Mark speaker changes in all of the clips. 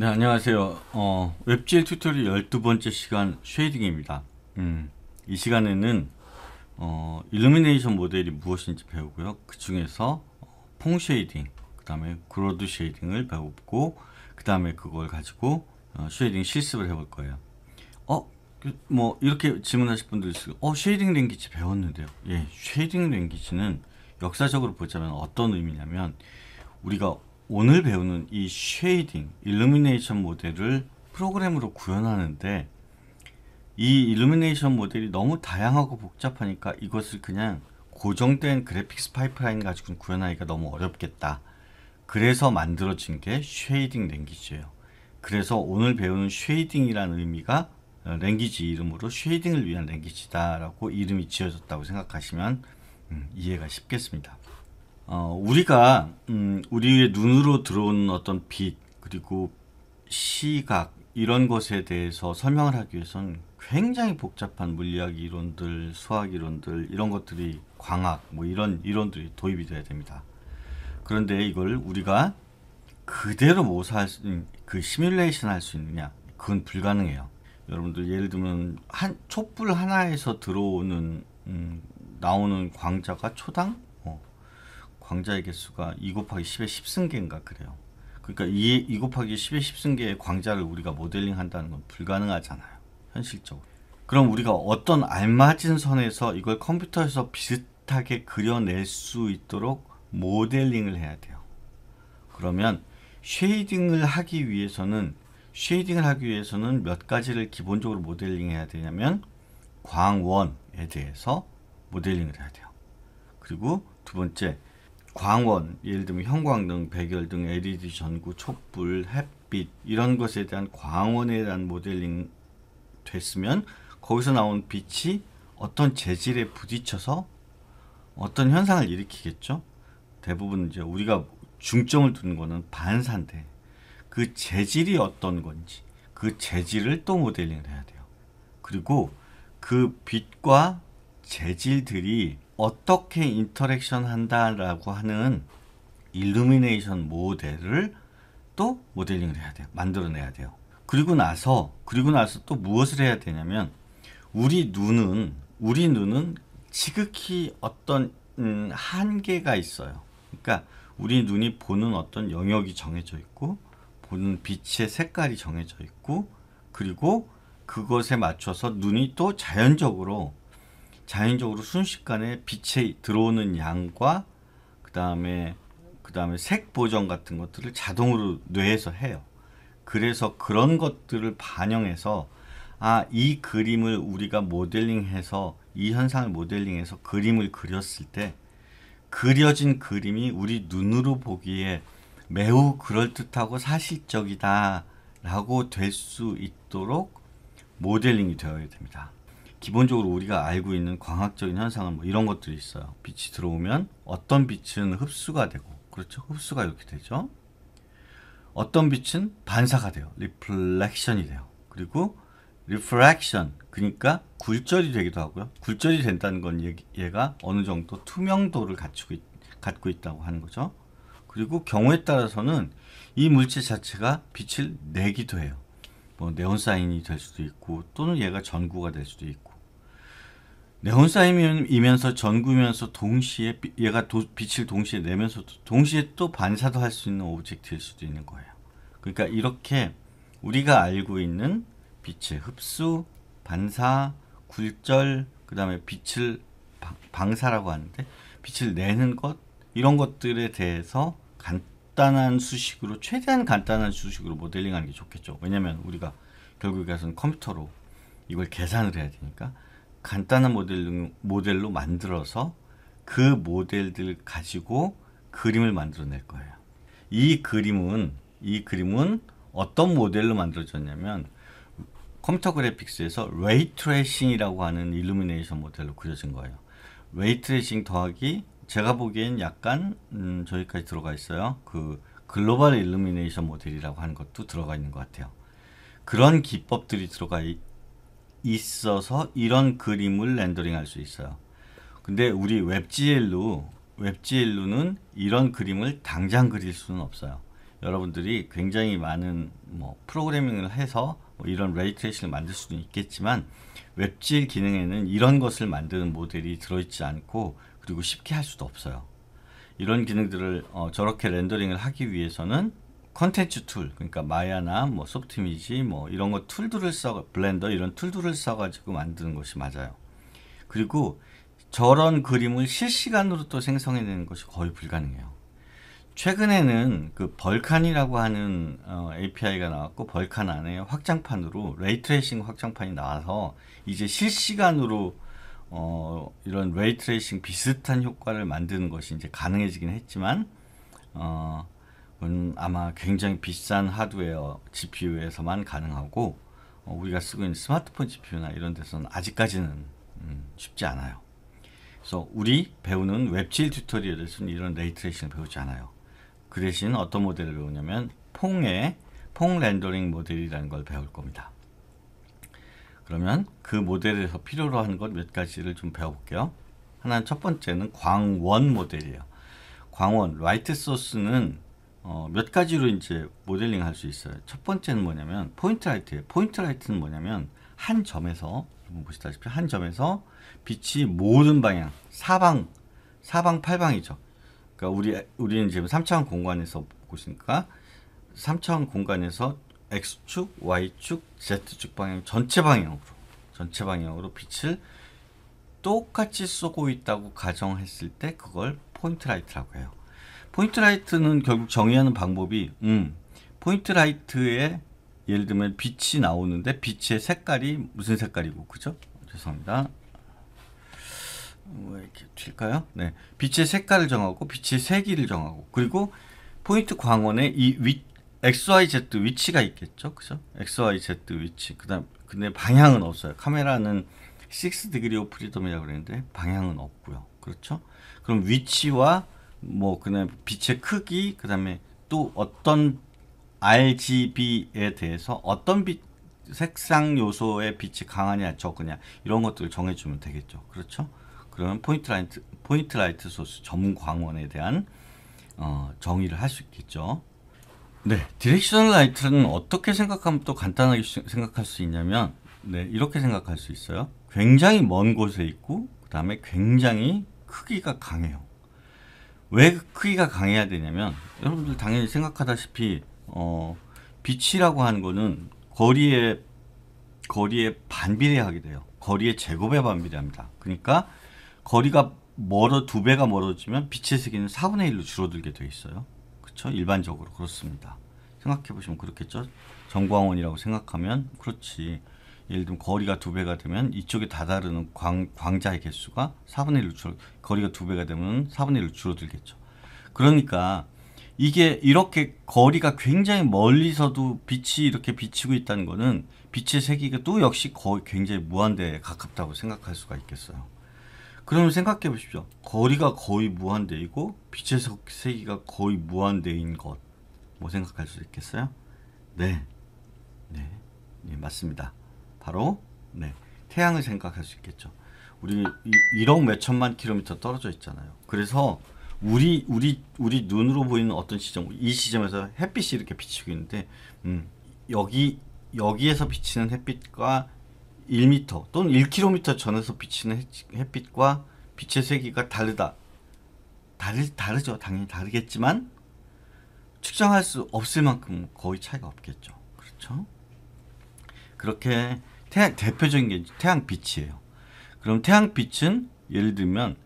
Speaker 1: 네, 안녕하세요. 어, 웹젤 튜토리얼 12번째 시간 쉐이딩입니다. 음, 이 시간에는 어, 일루미네이션 모델이 무엇인지 배우고요. 그 중에서 어, 퐁 쉐이딩, 그 다음에 그로드 쉐이딩을 배우고 그 다음에 그걸 가지고 어, 쉐이딩 실습을 해볼 거예요. 어? 그 뭐 이렇게 질문하실 분들 있어요. 어? 쉐이딩 랭귀지 배웠는데요. 예, 쉐이딩 랭귀지는 역사적으로 보자면 어떤 의미냐면 우리가 오늘 배우는 이 쉐이딩, 일루미네이션 모델을 프로그램으로 구현하는데 이 일루미네이션 모델이 너무 다양하고 복잡하니까 이것을 그냥 고정된 그래픽스 파이프라인 가지고 구현하기가 너무 어렵겠다. 그래서 만들어진 게 쉐이딩 랭귀지예요. 그래서 오늘 배우는 쉐이딩이라는 의미가 어, 랭귀지 이름으로 쉐이딩을 위한 랭귀지다라고 이름이 지어졌다고 생각하시면 음, 이해가 쉽겠습니다. 어, 우리가 음, 우리의 눈으로 들어온 어떤 빛 그리고 시각 이런 것에 대해서 설명을 하기 위해선 굉장히 복잡한 물리학 이론들, 수학 이론들 이런 것들이 광학 뭐 이런 이론들이 도입이 돼야 됩니다. 그런데 이걸 우리가 그대로 모사할 뭐 수, 음, 그 시뮬레이션 할 수 있느냐? 그건 불가능해요. 여러분들 예를 들면 한 촛불 하나에서 들어오는 음, 나오는 광자가 초당 광자의 개수가 2 곱하기 10의 10승계인가 그래요. 그러니까 2, 2 곱하기 10의 10승계의 광자를 우리가 모델링 한다는 건 불가능하잖아요. 현실적으로. 그럼 우리가 어떤 알맞은 선에서 이걸 컴퓨터에서 비슷하게 그려낼 수 있도록 모델링을 해야 돼요. 그러면 쉐이딩을 하기 위해서는 쉐이딩을 하기 위해서는 몇 가지를 기본적으로 모델링 해야 되냐면 광원에 대해서 모델링을 해야 돼요. 그리고 두 번째 광원, 예를 들면 형광등, 백열등, LED 전구, 촛불, 햇빛 이런 것에 대한 광원에 대한 모델링 됐으면 거기서 나온 빛이 어떤 재질에 부딪혀서 어떤 현상을 일으키겠죠. 대부분 이제 우리가 중점을 두는 거는 반사인데 그 재질이 어떤 건지 그 재질을 또 모델링을 해야 돼요. 그리고 그 빛과 재질들이 어떻게 인터랙션 한다라고 하는 일루미네이션 모델을 또 모델링을 해야 돼요. 만들어내야 돼요. 그리고 나서 그리고 나서 또 무엇을 해야 되냐면 우리 눈은 우리 눈은 지극히 어떤 음, 한계가 있어요. 그러니까 우리 눈이 보는 어떤 영역이 정해져 있고 보는 빛의 색깔이 정해져 있고 그리고 그것에 맞춰서 눈이 또 자연적으로 자연적으로 순식간에 빛에 들어오는 양과 그 다음에 그 다음에 색 보정 같은 것들을 자동으로 뇌에서 해요. 그래서 그런 것들을 반영해서 아이 그림을 우리가 모델링해서 이 현상을 모델링해서 그림을 그렸을 때 그려진 그림이 우리 눈으로 보기에 매우 그럴듯하고 사실적이다라고 될 수 있도록 모델링이 되어야 됩니다. 기본적으로 우리가 알고 있는 광학적인 현상은 뭐 이런 것들이 있어요. 빛이 들어오면 어떤 빛은 흡수가 되고 그렇죠? 흡수가 이렇게 되죠. 어떤 빛은 반사가 돼요. 리플렉션이 돼요. 그리고 리프렉션 그러니까 굴절이 되기도 하고요. 굴절이 된다는 건 얘가 어느 정도 투명도를 갖추고 있, 갖고 있다고 하는 거죠. 그리고 경우에 따라서는 이 물질 자체가 빛을 내기도 해요. 뭐 네온 사인이 될 수도 있고 또는 얘가 전구가 될 수도 있고 네, 혼사이면서 전구면서 동시에 얘가 도, 빛을 동시에 내면서 동시에 또 반사도 할 수 있는 오브젝트일 수도 있는 거예요. 그러니까 이렇게 우리가 알고 있는 빛의 흡수, 반사, 굴절, 그 다음에 빛을 방사라고 하는데 빛을 내는 것 이런 것들에 대해서 간단한 수식으로 최대한 간단한 수식으로 모델링하는 게 좋겠죠. 왜냐하면 우리가 결국에 가서는 컴퓨터로 이걸 계산을 해야 되니까 간단한 모델, 모델로 만들어서 그 모델들 가지고 그림을 만들어낼 거예요. 이 그림은 이 그림은 어떤 모델로 만들어졌냐면 컴퓨터 그래픽스에서 레이 트레이싱이라고 하는 일루미네이션 모델로 그려진 거예요. 레이 트레이싱 더하기 제가 보기엔 약간 음, 저기까지 들어가 있어요. 그 글로벌 일루미네이션 모델이라고 하는 것도 들어가 있는 것 같아요. 그런 기법들이 들어가 있, 있어서 이런 그림을 렌더링할 수 있어요. 근데 우리 웹GL로 웹GL로는 이런 그림을 당장 그릴 수는 없어요. 여러분들이 굉장히 많은 뭐 프로그래밍을 해서 뭐 이런 레이트레이싱을 만들 수도 있겠지만 웹GL 기능에는 이런 것을 만드는 모델이 들어있지 않고 그리고 쉽게 할 수도 없어요. 이런 기능들을 어, 저렇게 렌더링을 하기 위해서는 컨텐츠 툴 그러니까 마야나 뭐 소프트미지 뭐 이런 거 툴들을 써 블렌더 이런 툴들을 써가지고 만드는 것이 맞아요. 그리고 저런 그림을 실시간으로 또 생성해내는 것이 거의 불가능해요. 최근에는 그 벌칸이라고 하는 어, API가 나왔고 벌칸 안에 확장판으로 레이트레이싱 확장판이 나와서 이제 실시간으로 어, 이런 레이트레이싱 비슷한 효과를 만드는 것이 이제 가능해지긴 했지만 어, 은 음, 아마 굉장히 비싼 하드웨어 GPU에서만 가능하고 어, 우리가 쓰고 있는 스마트폰 GPU나 이런 데서는 아직까지는 음, 쉽지 않아요. 그래서 우리 배우는 웹질 튜토리얼에서는 이런 레이트레이싱을 배우지 않아요. 그 대신 어떤 모델을 배우냐면 퐁의 퐁 렌더링 모델이라는 걸 배울 겁니다. 그러면 그 모델에서 필요로 하는 것 몇 가지를 좀 배워볼게요. 하나는 첫 번째는 광원 모델이에요. 광원, 라이트 소스는 어, 몇 가지로 이제 모델링 할 수 있어요. 첫 번째는 뭐냐면 포인트 라이트예요. 포인트 라이트는 뭐냐면 한 점에서 보시다시피 한 점에서 빛이 모든 방향 사방 사방 팔방이죠. 그러니까 우리 우리는 지금 3차원 공간에서 보고 있으니까 3차원 공간에서 x축, y축, z축 방향 전체 방향으로 전체 방향으로 빛을 똑같이 쏘고 있다고 가정했을 때 그걸 포인트 라이트라고 해요. 포인트 라이트는 결국 정의하는 방법이 음, 포인트 라이트에 예를 들면 빛이 나오는데 빛의 색깔이 무슨 색깔이고 그죠? 죄송합니다. 뭐 이렇게 튈까요? 네, 빛의 색깔을 정하고 빛의 세기를 정하고 그리고 포인트 광원에 이 위, XYZ 위치가 있겠죠, 그죠? XYZ 위치. 그다음 근데 방향은 없어요. 카메라는 6 degree of freedom이라고 그랬는데 방향은 없고요. 그렇죠? 그럼 위치와 뭐그다 빛의 크기, 그다음에 또 어떤 RGB에 대해서 어떤 빛 색상 요소의 빛이 강하냐 적으냐 이런 것들을 정해주면 되겠죠. 그렇죠? 그러면 포인트 라이트 포인트 라이트 소스 점광원에 대한 어, 정의를 할 수 있겠죠. 네, 디렉셔널 라이트는 어떻게 생각하면 또 간단하게 생각할 수 있냐면 네, 이렇게 생각할 수 있어요. 굉장히 먼 곳에 있고 그다음에 굉장히 크기가 강해요. 왜 크기가 강해야 되냐면 여러분들 당연히 생각하다시피 어, 빛이라고 하는 거는 거리에 거리에 반비례하게 돼요. 거리의 제곱에 반비례합니다. 그러니까 거리가 멀어 두 배가 멀어지면 빛의 세기는 4분의 1로 줄어들게 돼 있어요. 그렇죠? 일반적으로 그렇습니다. 생각해 보시면 그렇겠죠? 정광원이라고 생각하면 그렇지. 예를 들면 거리가 두 배가 되면 이쪽에 다다르는 광, 광자의 개수가 4분의 1로 줄어 거리가 두 배가 되면 4분의 1로 줄어들겠죠. 그러니까 이게 이렇게 거리가 굉장히 멀리서도 빛이 이렇게 비치고 있다는 거는 빛의 세기가 또 역시 거의 굉장히 무한대에 가깝다고 생각할 수가 있겠어요. 그러면 생각해 보십시오. 거리가 거의 무한대이고 빛의 세기가 거의 무한대인 것. 뭐 생각할 수 있겠어요? 네. 네. 네 맞습니다. 바로 네, 태양을 생각할 수 있겠죠. 우리 1억 몇 천만 킬로미터 떨어져 있잖아요. 그래서 우리 우리 우리 눈으로 보이는 어떤 시점, 이 시점에서 햇빛이 이렇게 비치고 있는데 음, 여기 여기에서 비치는 햇빛과 1m 또는 1km 전에서 비치는 햇빛과 빛의 세기가 다르다. 다르, 다르죠. 당연히 다르겠지만 측정할 수 없을 만큼 거의 차이가 없겠죠. 그렇죠? 그렇게 태양 대표적인 게 태양빛이에요. 그럼 태양빛은 예를 들면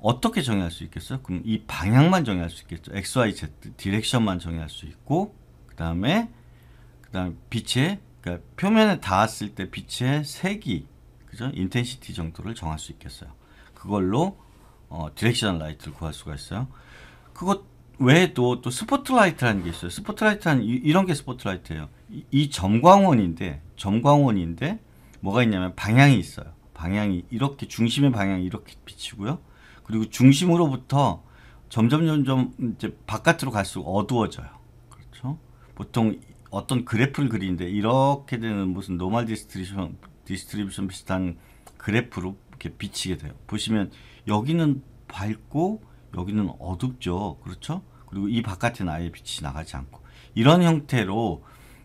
Speaker 1: 어떻게 정의할 수 있겠어요? 그럼 이 방향만 정의할 수 있겠죠. x, y, z 디렉션만 정의할 수 있고 그다음에 그다음 빛의 그러니까 표면에 닿았을 때 빛의 색이 그죠? 인텐시티 정도를 정할 수 있겠어요. 그걸로 어, 디렉션 라이트를 구할 수가 있어요. 그것 외에도 또 스포트라이트라는 게 있어요. 스포트라이트는 이런 게 스포트라이트예요. 이, 이 점광원인데 점광원인데 뭐가 있냐면 방향이 있어요. 방향이 이렇게 중심의 방향이 이렇게 비치고요. 그리고 중심으로부터 점점 점점 이제 바깥으로 갈수록 어두워져요. 그렇죠? 보통 어떤 그래프를 그리는데 이렇게 되는 무슨 노멀 디스트리뷰션 디스트리뷰션 비슷한 그래프로 이렇게 비치게 돼요. 보시면 여기는 밝고 여기는 어둡죠. 그렇죠? 그리고 이 바깥에는 아예 빛이 나가지 않고 이런 형태로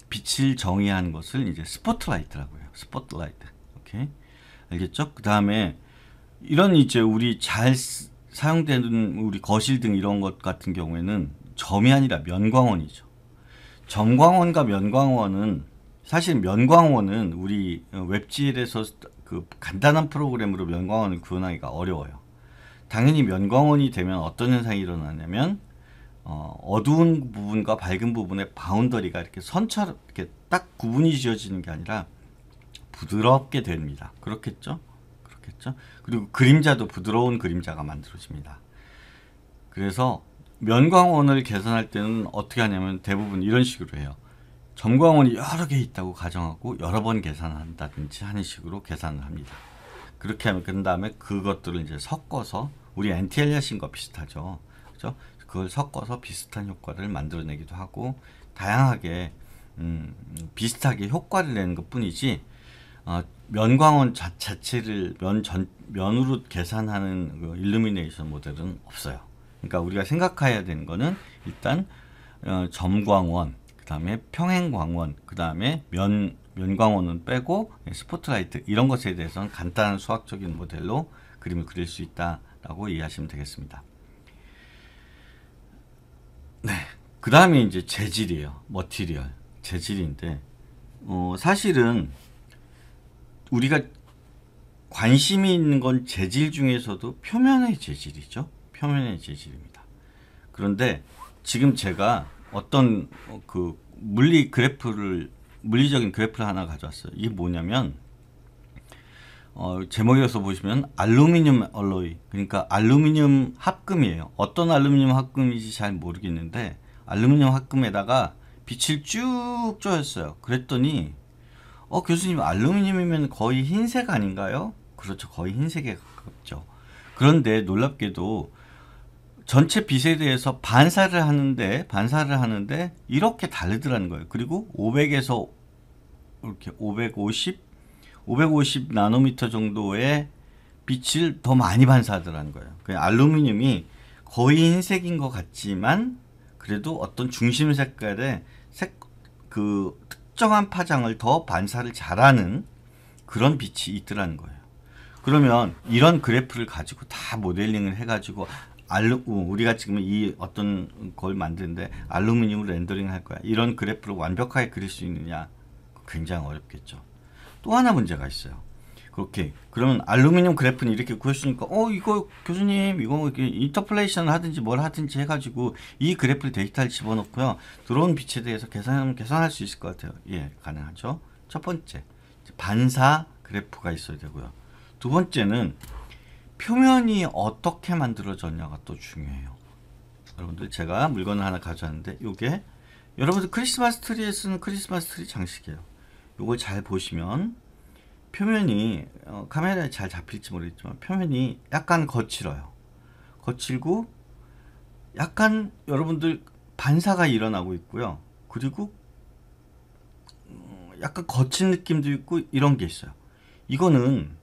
Speaker 1: 빛을 정의한 것을 이제 스포트라이트라고 해요. 스포트라이트. 오케이. 알겠죠? 그 다음에 이런 이제 우리 잘 사용되는 우리 거실 등 이런 것 같은 경우에는 점이 아니라 면광원이죠. 정광원과 면광원은 사실 면광원은 우리 어, 웹질에서 그 간단한 프로그램으로 면광원을 구현하기가 어려워요. 당연히 면광원이 되면 어떤 현상이 일어나냐면 어, 두운 부분과 밝은 부분의 바운더리가 이렇게 선처럼 이렇게 딱 구분이 지어지는 게 아니라 부드럽게 됩니다. 그렇겠죠? 그렇겠죠? 그리고 그림자도 부드러운 그림자가 만들어집니다. 그래서 면광원을 계산할 때는 어떻게 하냐면 대부분 이런 식으로 해요. 점광원이 여러 개 있다고 가정하고 여러 번 계산한다든지 하는 식으로 계산을 합니다. 그렇게 하면 그 다음에 그것들을 이제 섞어서 우리 엔티엘리아신과 비슷하죠. 그죠? 그걸 섞어서 비슷한 효과를 만들어내기도 하고 다양하게 음, 비슷하게 효과를 내는 것 뿐이지 어, 면광원 자, 체를 면 전, 면으로 계산하는 그 일루미네이션 모델은 없어요. 그러니까 우리가 생각해야 되는 거는 일단 어, 점광원, 그다음에 평행광원, 그다음에 면 면광원은 빼고 스포트라이트 이런 것에 대해서는 간단한 수학적인 모델로 그림을 그릴 수 있다라고 이해하시면 되겠습니다. 네. 그다음에 이제 재질이에요. 머티리얼. 재질인데 어, 사실은 우리가 관심이 있는 건 재질 중에서도 표면의 재질이죠. 표면의 재질입니다. 그런데 지금 제가 어떤 어, 그 물리 그래프를 물리적인 그래프를 하나 가져왔어요. 이게 뭐냐면 어, 제목에서 보시면 알루미늄 얼로이 그러니까 알루미늄 합금이에요. 어떤 알루미늄 합금인지 잘 모르겠는데 알루미늄 합금에다가 빛을 쭉 쪼였어요. 그랬더니 어 교수님 알루미늄이면 거의 흰색 아닌가요? 그렇죠 거의 흰색에 가깝죠 그런데 놀랍게도 전체 빛에 대해서 반사를 하는데 반사를 하는데 이렇게 다르더라는 거예요 그리고 500에서 이렇게 550 550 나노미터 정도의 빛을 더 많이 반사하더라는 거예요 그 알루미늄이 거의 흰색인 것 같지만 그래도 어떤 중심 색깔의 색그 특정한 파장을 더 반사를 잘하는 그런 빛이 있더라는 거예요. 그러면 이런 그래프를 가지고 다 모델링을 해가지고 알루, 어, 우리가 지금 이 어떤 걸 만드는데 알루미늄으로 렌더링 할 거야. 이런 그래프를 완벽하게 그릴 수 있느냐? 굉장히 어렵겠죠. 또 하나 문제가 있어요. 그렇게 그러면 알루미늄 그래프는 이렇게 구했으니까 어 이거 교수님 이거 이렇게 인터플레이션 하든지 뭘 하든지 해가지고 이 그래프를 데이터를 집어넣고요 들어온 빛에 대해서 계산 계산할 수 있을 것 같아요 예 가능하죠 첫 번째 반사 그래프가 있어야 되고요 두 번째는 표면이 어떻게 만들어졌냐가 또 중요해요 여러분들 제가 물건을 하나 가져왔는데 요게 여러분들 크리스마스 트리에 쓰는 크리스마스 트리 장식이에요 요걸잘 보시면 표면이 어, 카메라에 잘 잡힐지 모르겠지만 표면이 약간 거칠어요. 거칠고 약간 여러분들 반사가 일어나고 있고요. 그리고 음, 약간 거친 느낌도 있고 이런 게 있어요. 이거는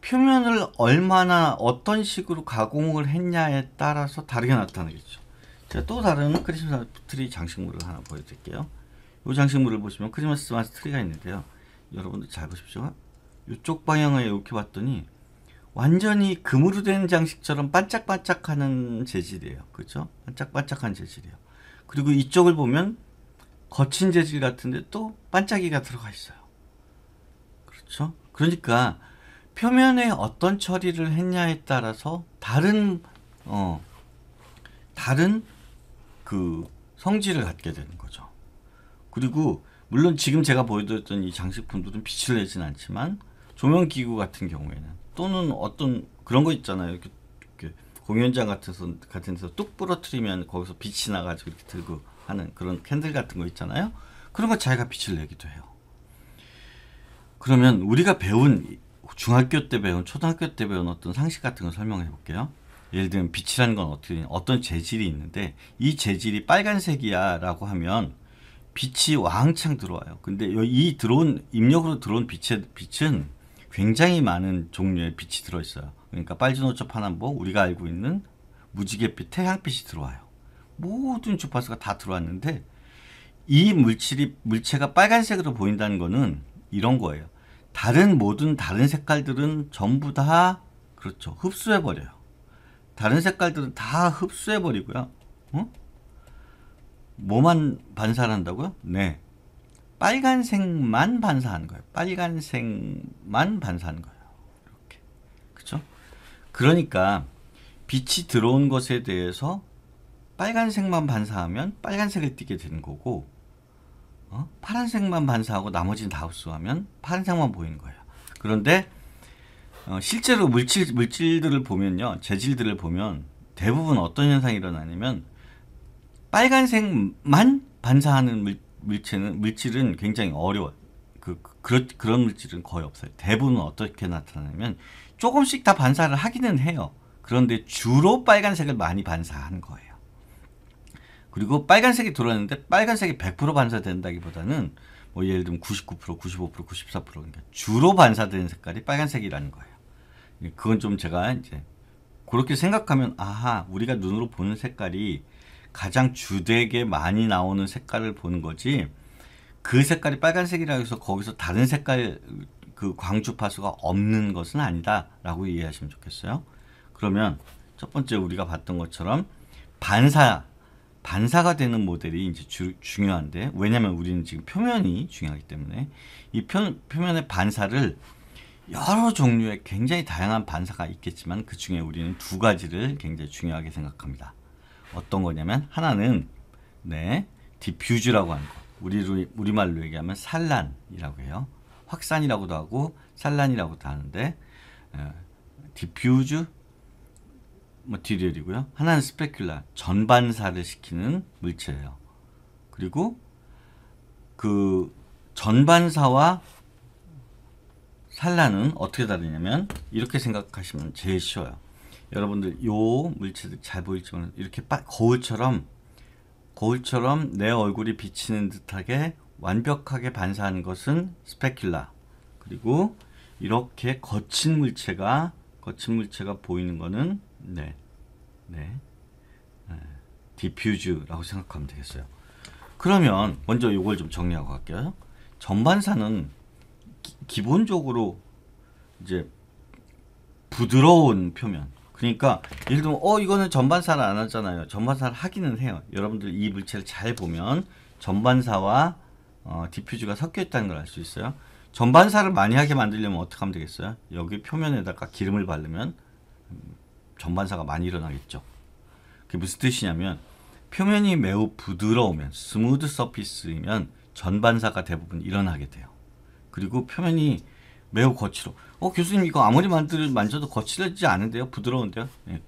Speaker 1: 표면을 얼마나 어떤 식으로 가공을 했냐에 따라서 다르게 나타나겠죠. 제가 또 다른 크리스마스 트리 장식물을 하나 보여드릴게요. 이 장식물을 보시면 크리스마스 트리가 있는데요. 여러분들 잘 보십시오. 이쪽 방향을 이렇게 봤더니 완전히 금으로 된 장식처럼 반짝반짝하는 재질이에요. 그렇죠? 반짝반짝한 재질이에요. 그리고 이쪽을 보면 거친 재질 같은데 또 반짝이가 들어가 있어요. 그렇죠? 그러니까 표면에 어떤 처리를 했냐에 따라서 다른 어 다른 그 성질을 갖게 되는 거죠. 그리고 물론 지금 제가 보여드렸던 이 장식품들은 빛을 내진 않지만 조명 기구 같은 경우에는 또는 어떤 그런 거 있잖아요. 이렇게, 이렇게 공연장 같은서 같은 데서 뚝 부러뜨리면 거기서 빛이 나가지고 이렇게 들고 하는 그런 캔들 같은 거 있잖아요. 그런 거 자기가 빛을 내기도 해요. 그러면 우리가 배운 중학교 때 배운 초등학교 때 배운 어떤 상식 같은 걸 설명해 볼게요. 예를 들면 빛이라는 건 어떻게 어떤 재질이 있는데 이 재질이 빨간색이야라고 하면 빛이 왕창 들어와요. 근데 이 들어온 입력으로 들어온 빛의 빛은 굉장히 많은 종류의 빛이 들어있어요. 그러니까 빨주노초 파남보 우리가 알고 있는 무지갯빛 태양빛이 들어와요. 모든 주파수가 다 들어왔는데 이 물질이 물체가 빨간색으로 보인다는 거는 이런 거예요. 다른 모든 다른 색깔들은 전부 다 그렇죠 흡수해 버려요. 다른 색깔들은 다 흡수해 버리고요. 어? 뭐만 반사한다고요? 네. 빨간색만 반사한 거예요. 빨간색만 반사한 거예요. 이렇게. 그죠 그러니까 빛이 들어온 것에 대해서 빨간색만 반사하면 빨간색을 띠게 되는 거고 어? 파란색만 반사하고 나머지는 다 흡수하면 파란색만 보이는 거예요. 그런데 어, 실제로 물질, 물질들을 보면요. 재질들을 보면 대부분 어떤 현상이 일어나냐면 빨간색만 반사하는 물, 물체는 물질은 굉장히 어려워요. 그, 그 그런 물질은 거의 없어요. 대부분 어떻게 나타나냐면 조금씩 다 반사를 하기는 해요. 그런데 주로 빨간색을 많이 반사하는 거예요. 그리고 빨간색이 들어왔는데 빨간색이 100% 반사된다기보다는 뭐 예를 들면 99%, 95%, 94% 그러니까 주로 반사되는 색깔이 빨간색이라는 거예요. 그건 좀 제가 이제 그렇게 생각하면 아하 우리가 눈으로 보는 색깔이 가장 주되게 많이 나오는 색깔을 보는 거지 그 색깔이 빨간색이라 해서 거기서 다른 색깔 그 광주파수가 없는 것은 아니다라고 이해하시면 좋겠어요. 그러면 첫 번째 우리가 봤던 것처럼 반사 반사가 되는 모델이 이제 주, 중요한데 왜냐면 우리는 지금 표면이 중요하기 때문에 이 표, 표면의 반사를 여러 종류의 굉장히 다양한 반사가 있겠지만 그 중에 우리는 두 가지를 굉장히 중요하게 생각합니다. 어떤 거냐면 하나는 네 디퓨즈라고 하는 거. 우리 우리 말로 얘기하면 산란이라고 해요. 확산이라고도 하고 산란이라고도 하는데 에, 디퓨즈 머티리얼이고요. 하나는 스페큘라 전반사를 시키는 물체예요. 그리고 그 전반사와 산란은 어떻게 다르냐면 이렇게 생각하시면 제일 쉬워요. 여러분들 요 물체들 잘보이지모 이렇게 빠, 거울처럼 거울처럼 내 얼굴이 비치는 듯하게 완벽하게 반사하는 것은 스페큘라 그리고 이렇게 거친 물체가 거친 물체가 보이는 것은 네. 네, 네, 디퓨즈라고 생각하면 되겠어요. 그러면 먼저 이걸 좀 정리하고 갈게요. 전반사는 기, 본적으로 이제 부드러운 표면 그러니까 예를 들면 어 이거는 전반사를 안 하잖아요. 전반사를 하기는 해요. 여러분들 이 물체를 잘 보면 전반사와 어, 디퓨즈가 섞여 있다는 걸 알 수 있어요. 전반사를 많이 하게 만들려면 어떻게 하면 되겠어요? 여기 표면에다가 기름을 바르면 음, 전반사가 많이 일어나겠죠. 그게 무슨 뜻이냐면 표면이 매우 부드러우면 스무드 서피스이면 전반사가 대부분 일어나게 돼요. 그리고 표면이 매우 거칠어. 어 교수님 이거 아무리 만들 만져도 거칠어지지 않은데요. 부드러운데요. 예.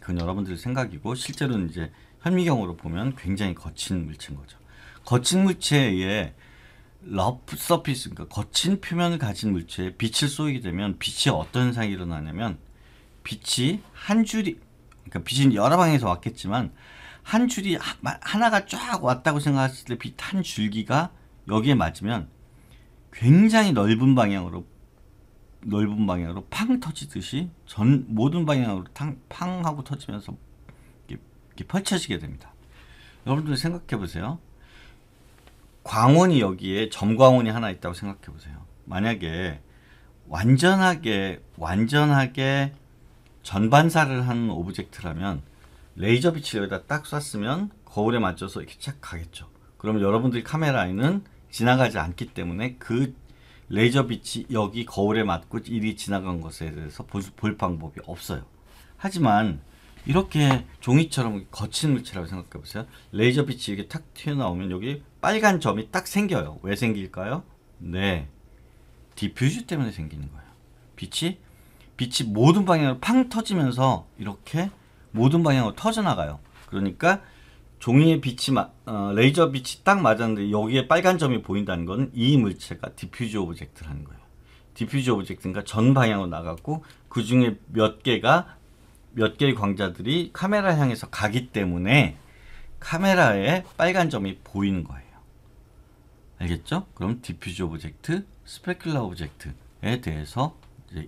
Speaker 1: 그건 여러분들 생각이고 실제로는 이제 현미경으로 보면 굉장히 거친 물체인 거죠. 거친 물체에 러프 서피스 그러니까 거친 표면을 가진 물체에 빛을 쏘게 되면 빛이 어떤 현상이 일어나냐면 빛이 한 줄이 그러니까 빛이 여러 방에서 왔겠지만 한 줄이 하나가 쫙 왔다고 생각했을 때 빛 한 줄기가 여기에 맞으면 굉장히 넓은 방향으로 넓은 방향으로 팡 터지듯이 전 모든 방향으로 탕, 팡 하고 터지면서 이렇게, 이렇게 펼쳐지게 됩니다. 여러분들 생각해 보세요. 광원이 여기에 점광원이 하나 있다고 생각해 보세요. 만약에 완전하게 완전하게 전반사를 하는 오브젝트라면 레이저 빛을 여기다 딱 쐈으면 거울에 맞춰서 이렇게 착 가겠죠. 그럼 여러분들이 카메라에는 지나가지 않기 때문에 그 레이저 빛이 여기 거울에 맞고 이리 지나간 것에 대해서 볼 방법이 없어요. 하지만 이렇게 종이처럼 거친 물체라고 생각해 보세요. 레이저 빛이 이렇게 탁 튀어나오면 여기 빨간 점이 딱 생겨요. 왜 생길까요? 네. 디퓨즈 때문에 생기는 거예요. 빛이 빛이 모든 방향으로 팡 터지면서 이렇게 모든 방향으로 터져나가요. 그러니까 종이에 빛이 마, 어, 레이저 빛이 딱 맞았는데 여기에 빨간 점이 보인다는 것은 이 물체가 디퓨즈 오브젝트라는 거예요. 디퓨즈 오브젝트니까 전 방향으로 나갔고 그 중에 몇 개가 몇 개의 광자들이 카메라 향해서 가기 때문에 카메라에 빨간 점이 보이는 거예요. 알겠죠? 그럼 디퓨즈 오브젝트, 스페큘라 오브젝트에 대해서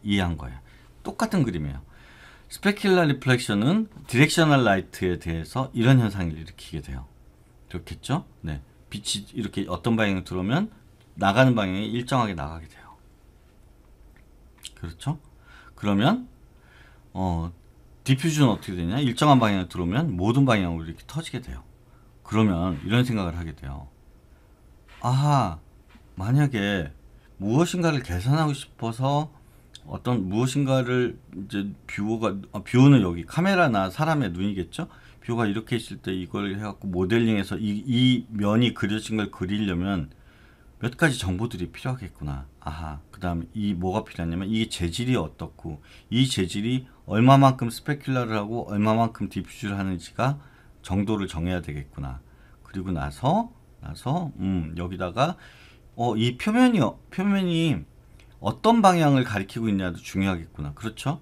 Speaker 1: 이해한 거예요. 똑같은 그림이에요. 스페큘라 리플렉션은 디렉셔널 라이트에 대해서 이런 현상을 일으키게 돼요. 그겠죠 네. 빛이 이렇게 어떤 방향으로 들어오면 나가는 방향이 일정하게 나가게 돼요. 그렇죠? 그러면 어, 디퓨즈 어떻게 되냐? 일정한 방향으로 들어오면 모든 방향으로 이렇게 터지게 돼요. 그러면 이런 생각을 하게 돼요. 아하, 만약에 무엇인가를 계산하고 싶어서 어떤 무엇인가를 이제 뷰어가 아, 뷰어는 여기 카메라나 사람의 눈이겠죠. 뷰가 이렇게 있을 때 이걸 해갖고 모델링해서 이, 이 면이 그려진 걸 그리려면 몇 가지 정보들이 필요하겠구나. 아하. 그 다음에 이 뭐가 필요하냐면 이 재질이 어떻고 이 재질이 얼마만큼 스페큘러를 하고 얼마만큼 디퓨즈를 하는지가 정도를 정해야 되겠구나. 그리고 나서 나서 음 여기다가 어이 표면이 표면이 어떤 방향을 가리키고 있냐도 중요하겠구나. 그렇죠?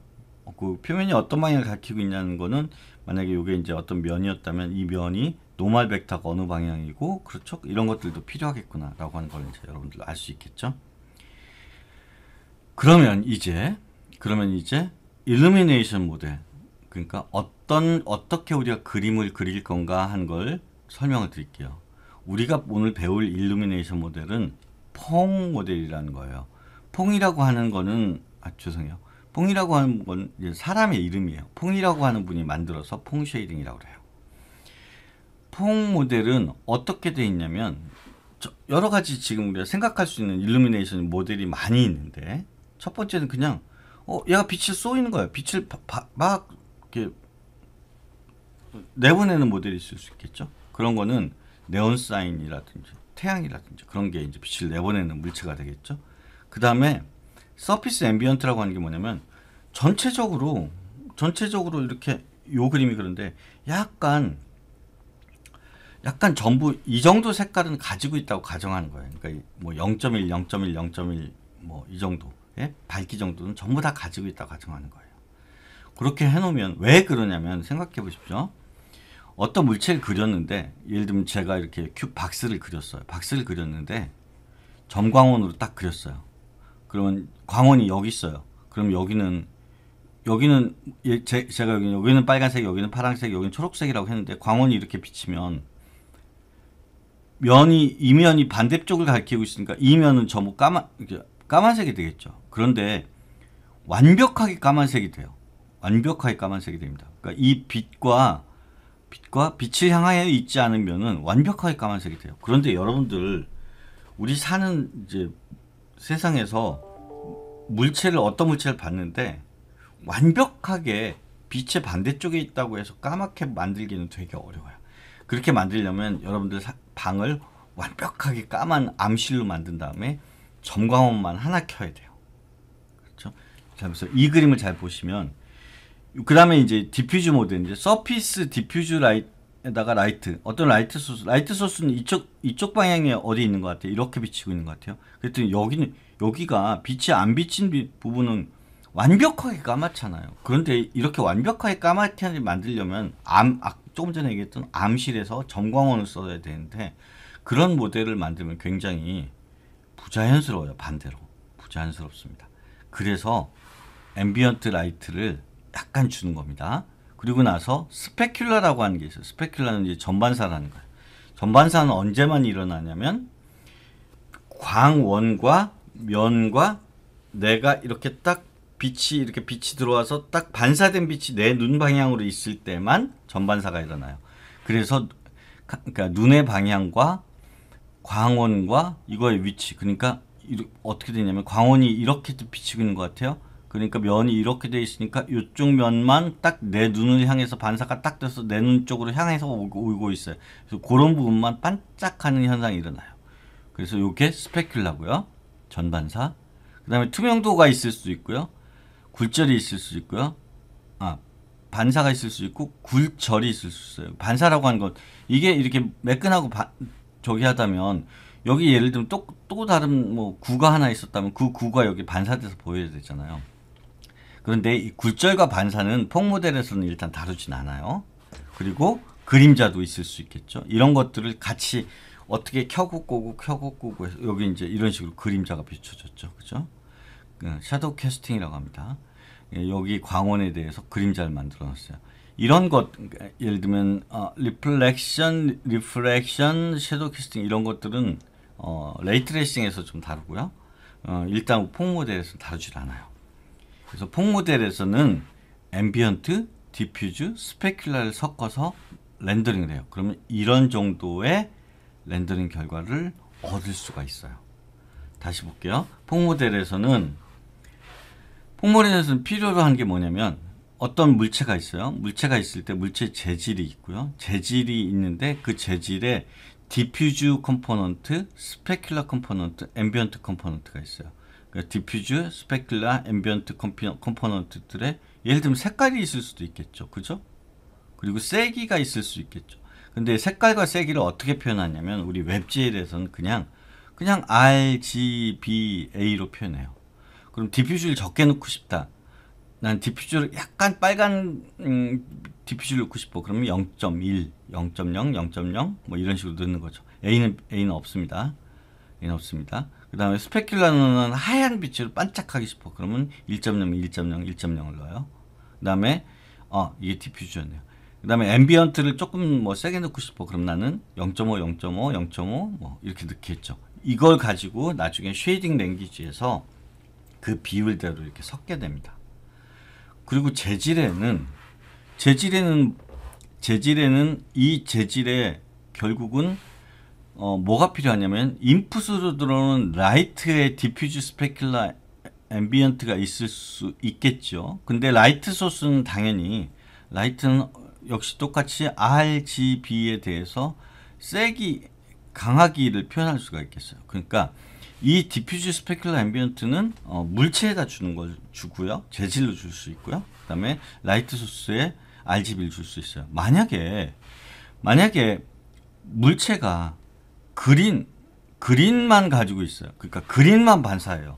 Speaker 1: 그 표면이 어떤 방향을 가리키고 있냐는 거는 만약에 이게 이제 어떤 면이었다면 이 면이 노말 벡터가 어느 방향이고 그렇죠? 이런 것들도 필요하겠구나라고 하는 걸 이제 여러분들 알 수 있겠죠? 그러면 이제 그러면 이제 일루미네이션 모델 그러니까 어떤 어떻게 우리가 그림을 그릴 건가 하는 걸 설명을 드릴게요. 우리가 오늘 배울 일루미네이션 모델은 펑 모델이라는 거예요. 퐁이라고 하는 거는 아 죄송해요. 퐁이라고 하는 건 사람의 이름이에요. 퐁이라고 하는 분이 만들어서 퐁쉐이딩이라고 그요퐁 모델은 어떻게 돼 있냐면 여러 가지 지금 우리가 생각할 수 있는 일루미네이션 모델이 많이 있는데 첫 번째는 그냥 어 얘가 빛을 쏘이는 거예요. 빛을 바, 바, 막 이렇게 내보내는 모델이 있을 수 있겠죠. 그런 거는 네온 사인이라든지 태양이라든지 그런 게 이제 빛을 내보내는 물체가 되겠죠. 그 다음에 서피스 앰비언트라고 하는 게 뭐냐면 전체적으로 전체적으로 이렇게 요 그림이 그런데 약간 약간 전부 이 정도 색깔은 가지고 있다고 가정하는 거예요. 그러니까 뭐 0.1, 0.1, 0.1 뭐 이 정도 예? 밝기 정도는 전부 다 가지고 있다고 가정하는 거예요. 그렇게 해놓으면 왜 그러냐면 생각해 보십시오. 어떤 물체를 그렸는데 예를 들면 제가 이렇게 큐 박스를 그렸어요. 박스를 그렸는데 점광원으로 딱 그렸어요. 그러면 광원이 여기 있어요. 그럼 여기는 여기는 예, 제, 가 여기 여기는 빨간색, 여기는 파란색, 여기는 초록색이라고 했는데 광원이 이렇게 비치면 면이 이면이 반대쪽을 가리키고 있으니까 이면은 전부 까만 까만색이 되겠죠. 그런데 완벽하게 까만색이 돼요. 완벽하게 까만색이 됩니다. 그러니까 이 빛과 빛과 빛을 향하여 있지 않으면은 완벽하게 까만색이 돼요. 그런데 여러분들 우리 사는 이제 세상에서 물체를 어떤 물체를 봤는데 완벽하게 빛의 반대쪽에 있다고 해서 까맣게 만들기는 되게 어려워요. 그렇게 만들려면 여러분들 방을 완벽하게 까만 암실로 만든 다음에 점광원만 하나 켜야 돼요. 그렇죠? 자, 그래서 이 그림을 잘 보시면 그 다음에 이제 디퓨즈 모드, 이제 서피스 디퓨즈 라이트 에다가 라이트 어떤 라이트 소스 라이트 소스는 이쪽 이쪽 방향에 어디 있는 것 같아요 이렇게 비치고 있는 것 같아요 그랬더니 여기는 여기가 빛이 안 비친 부분은 완벽하게 까맣잖아요 그런데 이렇게 완벽하게 까맣게 만들려면 암 아, 조금 전에 얘기했던 암실에서 점광원을 써야 되는데 그런 모델을 만들면 굉장히 부자연스러워요 반대로 부자연스럽습니다 그래서 앰비언트 라이트를 약간 주는 겁니다 그리고 나서 스페큘라라고 하는 게 있어요. 스페큘라는 이제 전반사라는 거예요. 전반사는 언제만 일어나냐면 광원과 면과 내가 이렇게 딱 빛이 이렇게 빛이 들어와서 딱 반사된 빛이 내 눈 방향으로 있을 때만 전반사가 일어나요. 그래서 그러니까 눈의 방향과 광원과 이거의 위치 그러니까 어떻게 되냐면 광원이 이렇게 비치고 있는 것 같아요. 그러니까 면이 이렇게 돼 있으니까 이쪽 면만 딱 내 눈을 향해서 반사가 딱 돼서 내 눈 쪽으로 향해서 오고 있어요. 그래서 그런 부분만 반짝하는 현상이 일어나요. 그래서 이게 스페큘라고요. 전반사. 그 다음에 투명도가 있을 수 있고요. 굴절이 있을 수 있고요. 아, 반사가 있을 수 있고 굴절이 있을 수 있어요. 반사라고 하는 건 이게 이렇게 매끈하고 바, 저기 하다면 여기 예를 들면 또, 또 다른 뭐 구가 하나 있었다면 그 구가 여기 반사돼서 보여야 되잖아요. 그런데 이 굴절과 반사는 폭모델에서는 일단 다루진 않아요. 그리고 그림자도 있을 수 있겠죠. 이런 것들을 같이 어떻게 켜고 꼬고 켜고 꼬고 해서 여기 이제 이런 식으로 그림자가 비춰졌죠. 그죠? 그 샤도우 캐스팅이라고 합니다. 예, 여기 광원에 대해서 그림자를 만들어 놨어요. 이런 것 예를 들면 어, 리플렉션, 리프렉션, 섀도우 캐스팅 이런 것들은 어, 레이트레이싱에서 좀 다르고요. 어, 일단 폭모델에서 다루질 않아요. 그래서 폭 모델에서는 앰비언트, 디퓨즈, 스페큘러를 섞어서 렌더링을 해요. 그러면 이런 정도의 렌더링 결과를 얻을 수가 있어요. 다시 볼게요. 폭 모델에서는 폭 모델에서는 필요로 한 게 뭐냐면 어떤 물체가 있어요. 물체가 있을 때 물체 재질이 있고요. 재질이 있는데 그 재질에 디퓨즈 컴포넌트, 스페큘러 컴포넌트, 앰비언트 컴포넌트가 있어요. 그러니까 디퓨즈, 스펙큘라 앰비언트 컴포넌트들의 예를 들면 색깔이 있을 수도 있겠죠. 그죠? 그리고 세기가 있을 수 있겠죠. 근데 색깔과 세기를 어떻게 표현하냐면 우리 웹GL에서는 그냥 그냥 RGBA로 표현해요. 그럼 디퓨즈를 적게 넣고 싶다. 난 디퓨즈를 약간 빨간 음, 디퓨즈를 넣고 싶어. 그러면 0.1, 0.0, 0.0 뭐 이런 식으로 넣는 거죠. A는 A는 없습니다. A는 없습니다. 그 다음에 스펙큘라는 하얀 빛으로 반짝하기 싶어. 그러면 1.0, 1.0, 1.0을 넣어요. 그 다음에 어 이게 디퓨전이에요. 그 다음에 앰비언트를 조금 뭐 세게 넣고 싶어. 그럼 나는 0.5, 0.5, 0.5 뭐 이렇게 넣겠죠. 이걸 가지고 나중에 쉐이딩 랭귀지에서 그 비율대로 이렇게 섞게 됩니다. 그리고 재질에는 재질에는 재질에는 이 재질에 결국은 어, 뭐가 필요하냐면 인풋으로 들어오는 라이트의 디퓨즈 스페큘라 앰비언트가 있을 수 있겠죠. 근데 라이트 소스는 당연히 라이트는 역시 똑같이 RGB에 대해서 세기 강하기를 표현할 수가 있겠어요. 그러니까 이 디퓨즈 스페큘러 앰비언트는 어, 물체에다 주는 걸 주고요. 재질로 줄 수 있고요. 그다음에 라이트 소스에 RGB를 줄 수 있어요. 만약에 만약에 물체가 그린 그린만 가지고 있어요. 그러니까 그린만 반사해요.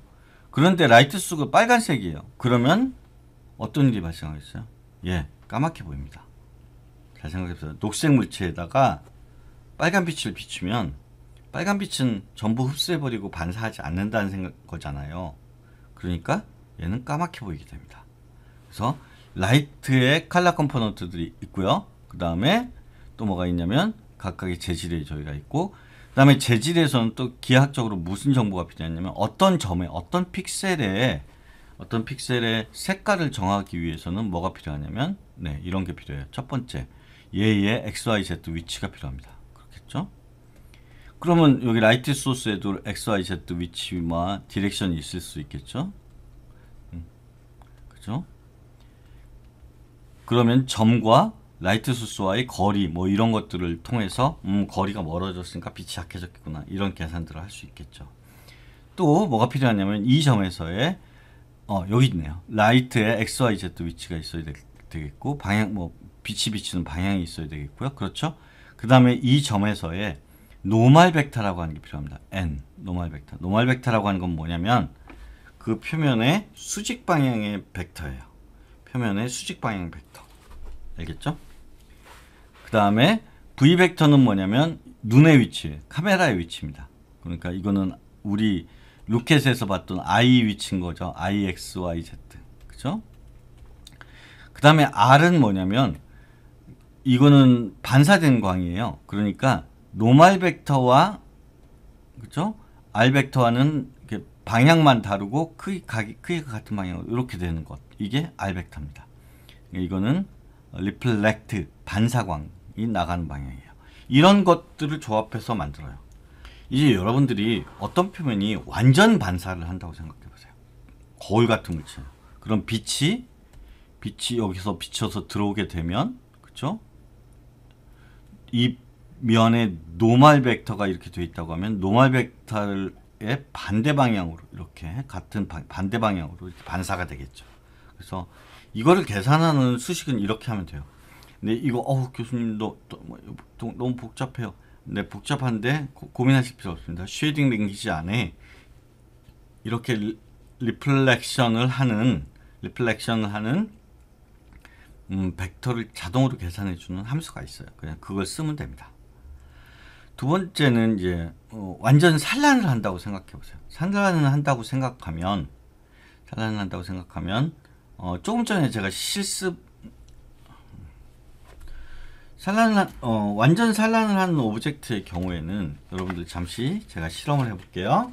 Speaker 1: 그런데 라이트 수가 빨간색이에요. 그러면 어떤 일이 발생하겠어요? 예, 까맣게 보입니다. 잘 생각해보세요. 녹색 물체에다가 빨간 빛을 비추면 빨간 빛은 전부 흡수해버리고 반사하지 않는다는 생각 거잖아요. 그러니까 얘는 까맣게 보이게 됩니다. 그래서 라이트의 칼라 컴포넌트들이 있고요. 그 다음에 또 뭐가 있냐면 각각의 재질이 저희가 있고 그다음에 재질에서는 또 기하학적으로 무슨 정보가 필요하냐면 어떤 점에 어떤 픽셀에 어떤 픽셀의 색깔을 정하기 위해서는 뭐가 필요하냐면 네 이런 게 필요해요. 첫 번째 얘의 x, y, z 위치가 필요합니다. 그렇겠죠? 그러면 여기 라이트 소스에도 x, y, z 위치와 디렉션이 있을 수 있겠죠? 음, 그죠? 그러면 점과 라이트 소스와의 거리 뭐 이런 것들을 통해서 음, 거리가 멀어졌으니까 빛이 약해졌겠구나 이런 계산들을 할 수 있겠죠. 또 뭐가 필요하냐면 이 점에서의 어, 여기 있네요. 라이트의 x, y, z 위치가 있어야 되, 겠고 방향 뭐 빛이 비치는 방향이 있어야 되겠고요. 그렇죠? 그 다음에 이 점에서의 노말 벡터라고 하는 게 필요합니다. n 노말 벡터. 노말 벡터라고 하는 건 뭐냐면 그 표면의 수직 방향의 벡터예요. 표면의 수직 방향 벡터. 알겠죠? 그다음에 V 벡터는 뭐냐면 눈의 위치, 카메라의 위치입니다. 그러니까 이거는 우리 로켓에서 봤던 I 위치인 거죠. IXYZ. 그죠? 그 다음에 R은 뭐냐면 이거는 반사된 광이에요. 그러니까 노말 벡터와 그죠? R 벡터와는 방향만 다르고 크기, 가기, 크기가 같은 방향으로 이렇게 되는 것. 이게 R 벡터입니다. 이거는 리플렉트 반사광 이 나가는 방향이에요. 이런 것들을 조합해서 만들어요. 이제 여러분들이 어떤 표면이 완전 반사를 한다고 생각해 보세요. 거울 같은 물체 그럼 빛이 빛이 여기서 비쳐서 들어오게 되면 그렇죠? 이 면에 노말 벡터가 이렇게 되어 있다고 하면 노말 벡터의 반대 방향으로 이렇게 같은 바, 반대 방향으로 이렇게 반사가 되겠죠. 그래서 이거를 계산하는 수식은 이렇게 하면 돼요. 근 네, 이거 어우 교수님도 뭐, 너무 복잡해요. 네 복잡한데 고, 민하실 필요 없습니다. 쉐딩 랭귀지 안에 이렇게 리, 플렉션을 하는 리플렉션을 하는 음, 벡터를 자동으로 계산해 주는 함수가 있어요. 그냥 그걸 쓰면 됩니다. 두 번째는 이제 어, 완전 산란을 한다고 생각해 보세요. 산란을 한다고 생각하면 산란을 한다고 생각하면 어, 조금 전에 제가 실습 산란을 어, 완전 산란을 하는 오브젝트의 경우에는 여러분들 잠시 제가 실험을 해볼게요.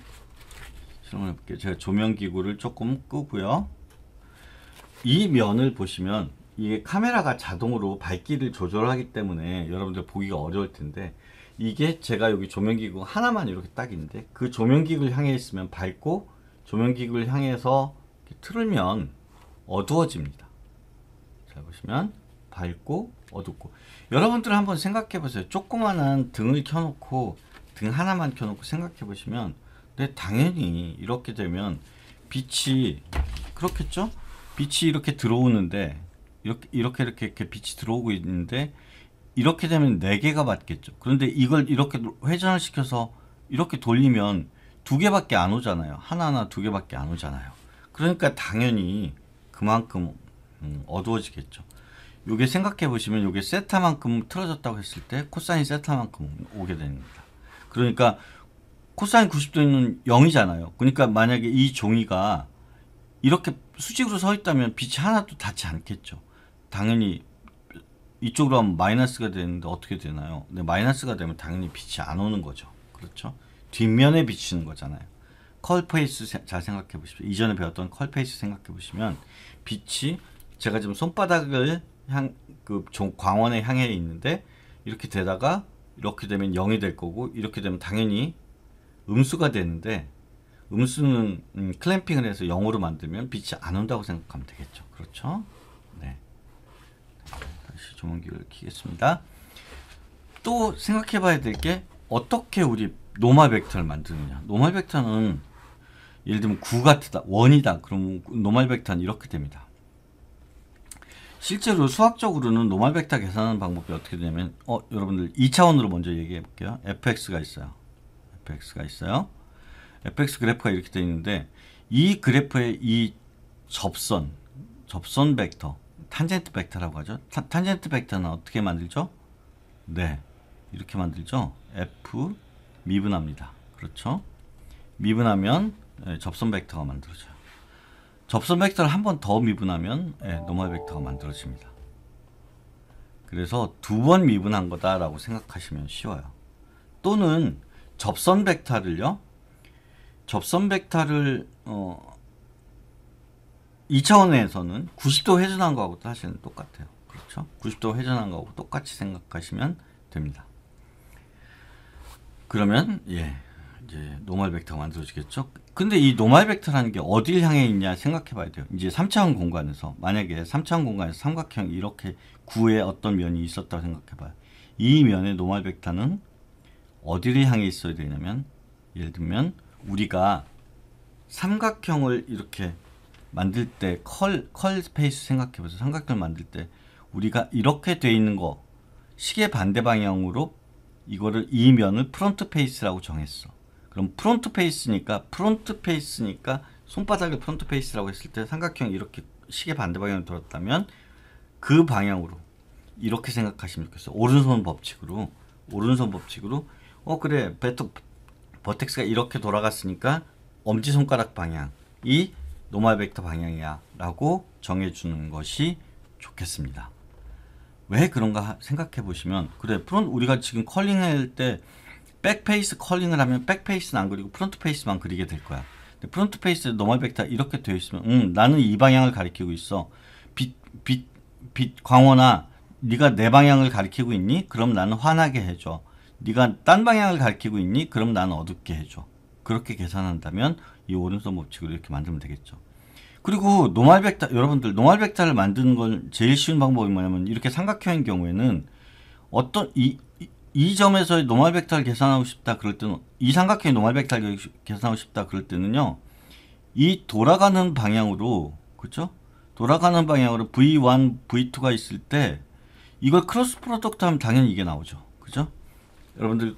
Speaker 1: 실험을 해볼게요. 제가 조명기구를 조금 끄고요. 이 면을 보시면 이게 카메라가 자동으로 밝기를 조절하기 때문에 여러분들 보기가 어려울 텐데 이게 제가 여기 조명기구 하나만 이렇게 딱 있는데 그 조명기구를 향해 있으면 밝고 조명기구를 향해서 틀으면 어두워집니다. 잘 보시면 밝고 어둡고 여러분들 한번 생각해 보세요. 조그만한 등을 켜놓고 등 하나만 켜놓고 생각해 보시면 근 네, 당연히 이렇게 되면 빛이 그렇겠죠? 빛이 이렇게 들어오는데 이렇게 이렇게 이렇게, 이렇게 빛이 들어오고 있는데 이렇게 되면 네 개가 맞겠죠. 그런데 이걸 이렇게 회전을 시켜서 이렇게 돌리면 두 개밖에 안 오잖아요. 하나하나 두 개밖에 안 오잖아요. 그러니까 당연히 그만큼 음, 어두워지겠죠. 요게 생각해 보시면 요게 세타만큼 틀어졌다고 했을 때 코사인 세타만큼 오게 됩니다. 그러니까 코사인 90도는 0이잖아요. 그러니까 만약에 이 종이가 이렇게 수직으로 서 있다면 빛이 하나도 닿지 않겠죠. 당연히 이쪽으로 하면 마이너스가 되는데 어떻게 되나요? 근데 마이너스가 되면 당연히 빛이 안 오는 거죠. 그렇죠? 뒷면에 비치는 거잖아요. 컬페이스 잘 생각해 보십시오. 이전에 배웠던 컬페이스 생각해 보시면 빛이 제가 지금 손바닥을 향, 그 광원의 향에 있는데 이렇게 되다가 이렇게 되면 0이 될 거고 이렇게 되면 당연히 음수가 되는데 음수는 음, 클램핑을 해서 0으로 만들면 빛이 안 온다고 생각하면 되겠죠. 그렇죠? 네. 다시 조명기를 키겠습니다. 또 생각해 봐야 될 게 어떻게 우리 노마 벡터를 만드느냐. 노마 벡터는 예를 들면 9 같다, 원이다. 그럼 노말 벡터는 이렇게 됩니다. 실제로 수학적으로는 노말벡터 계산하는 방법이 어떻게 되냐면 어 여러분들 2차원으로 먼저 얘기해 볼게요. fx가 있어요. fx가 있어요. fx 그래프가 이렇게 되어 있는데 이 그래프의 이 접선, 접선 벡터, 탄젠트 벡터라고 하죠. 타, 탄젠트 벡터는 어떻게 만들죠? 네, 이렇게 만들죠. f 미분합니다. 그렇죠? 미분하면 예, 접선 벡터가 만들어져요. 접선 벡터를 한 번 더 미분하면 예, 노멀 벡터가 만들어집니다. 그래서 두 번 미분한 거다라고 생각하시면 쉬워요. 또는 접선 벡터를요. 접선 벡터를 어 2차원에서는 90도 회전한 거하고 사실은 똑같아요. 그렇죠? 90도 회전한 거하고 똑같이 생각하시면 됩니다. 그러면 예 이제 노멀 벡터 만들어지겠죠? 근데 이 노말 벡터라는 게 어딜 향해 있냐 생각해 봐야 돼요. 이제 3차원 공간에서 만약에 3차원 공간에서 삼각형 이렇게 구의 어떤 면이 있었다고 생각해 봐요. 이 면의 노말 벡터는 어디를 향해 있어야 되냐면 예를 들면 우리가 삼각형을 이렇게 만들 때 컬컬 스페이스 생각해 보세요. 삼각형을 만들 때 우리가 이렇게 돼 있는 거 시계 반대 방향으로 이거를 이 면을 프론트 페이스라고 정했어. 그럼 프론트 페이스니까 프론트 페이스니까 손바닥을 프론트 페이스라고 했을 때 삼각형 이렇게 시계 반대 방향으로 돌았다면 그 방향으로 이렇게 생각하시면 좋겠어요. 오른손 법칙으로 오른손 법칙으로 어 그래 베토 버텍스가 이렇게 돌아갔으니까 엄지손가락 방향이 노멀 벡터 방향이야 라고 정해주는 것이 좋겠습니다. 왜 그런가 생각해 보시면 그래 프론 우리가 지금 컬링 할때 백페이스 컬링을 하면 백페이스는 안 그리고 프론트 페이스만 그리게 될 거야. 프론트 페이스 노멀 벡터 이렇게 되어 있으면 음 나는 이 방향을 가리키고 있어. 빛 빛 빛 광원아 네가 내 방향을 가리키고 있니? 그럼 나는 환하게 해줘. 네가 딴 방향을 가리키고 있니? 그럼 나는 어둡게 해줘. 그렇게 계산한다면 이 오른손 법칙으로 이렇게 만들면 되겠죠. 그리고 노멀 벡터 여러분들 노멀 벡터를 만드는 건 제일 쉬운 방법이 뭐냐면 이렇게 삼각형인 경우에는 어떤 이, 이이 점에서의 노말 벡터를 계산하고 싶다 그럴 때는 이 삼각형의 노말 벡터를 계산하고 싶다 그럴 때는요. 이 돌아가는 방향으로 그렇죠? 돌아가는 방향으로 V1, V2가 있을 때 이걸 크로스 프로덕트 하면 당연히 이게 나오죠. 그죠? 여러분들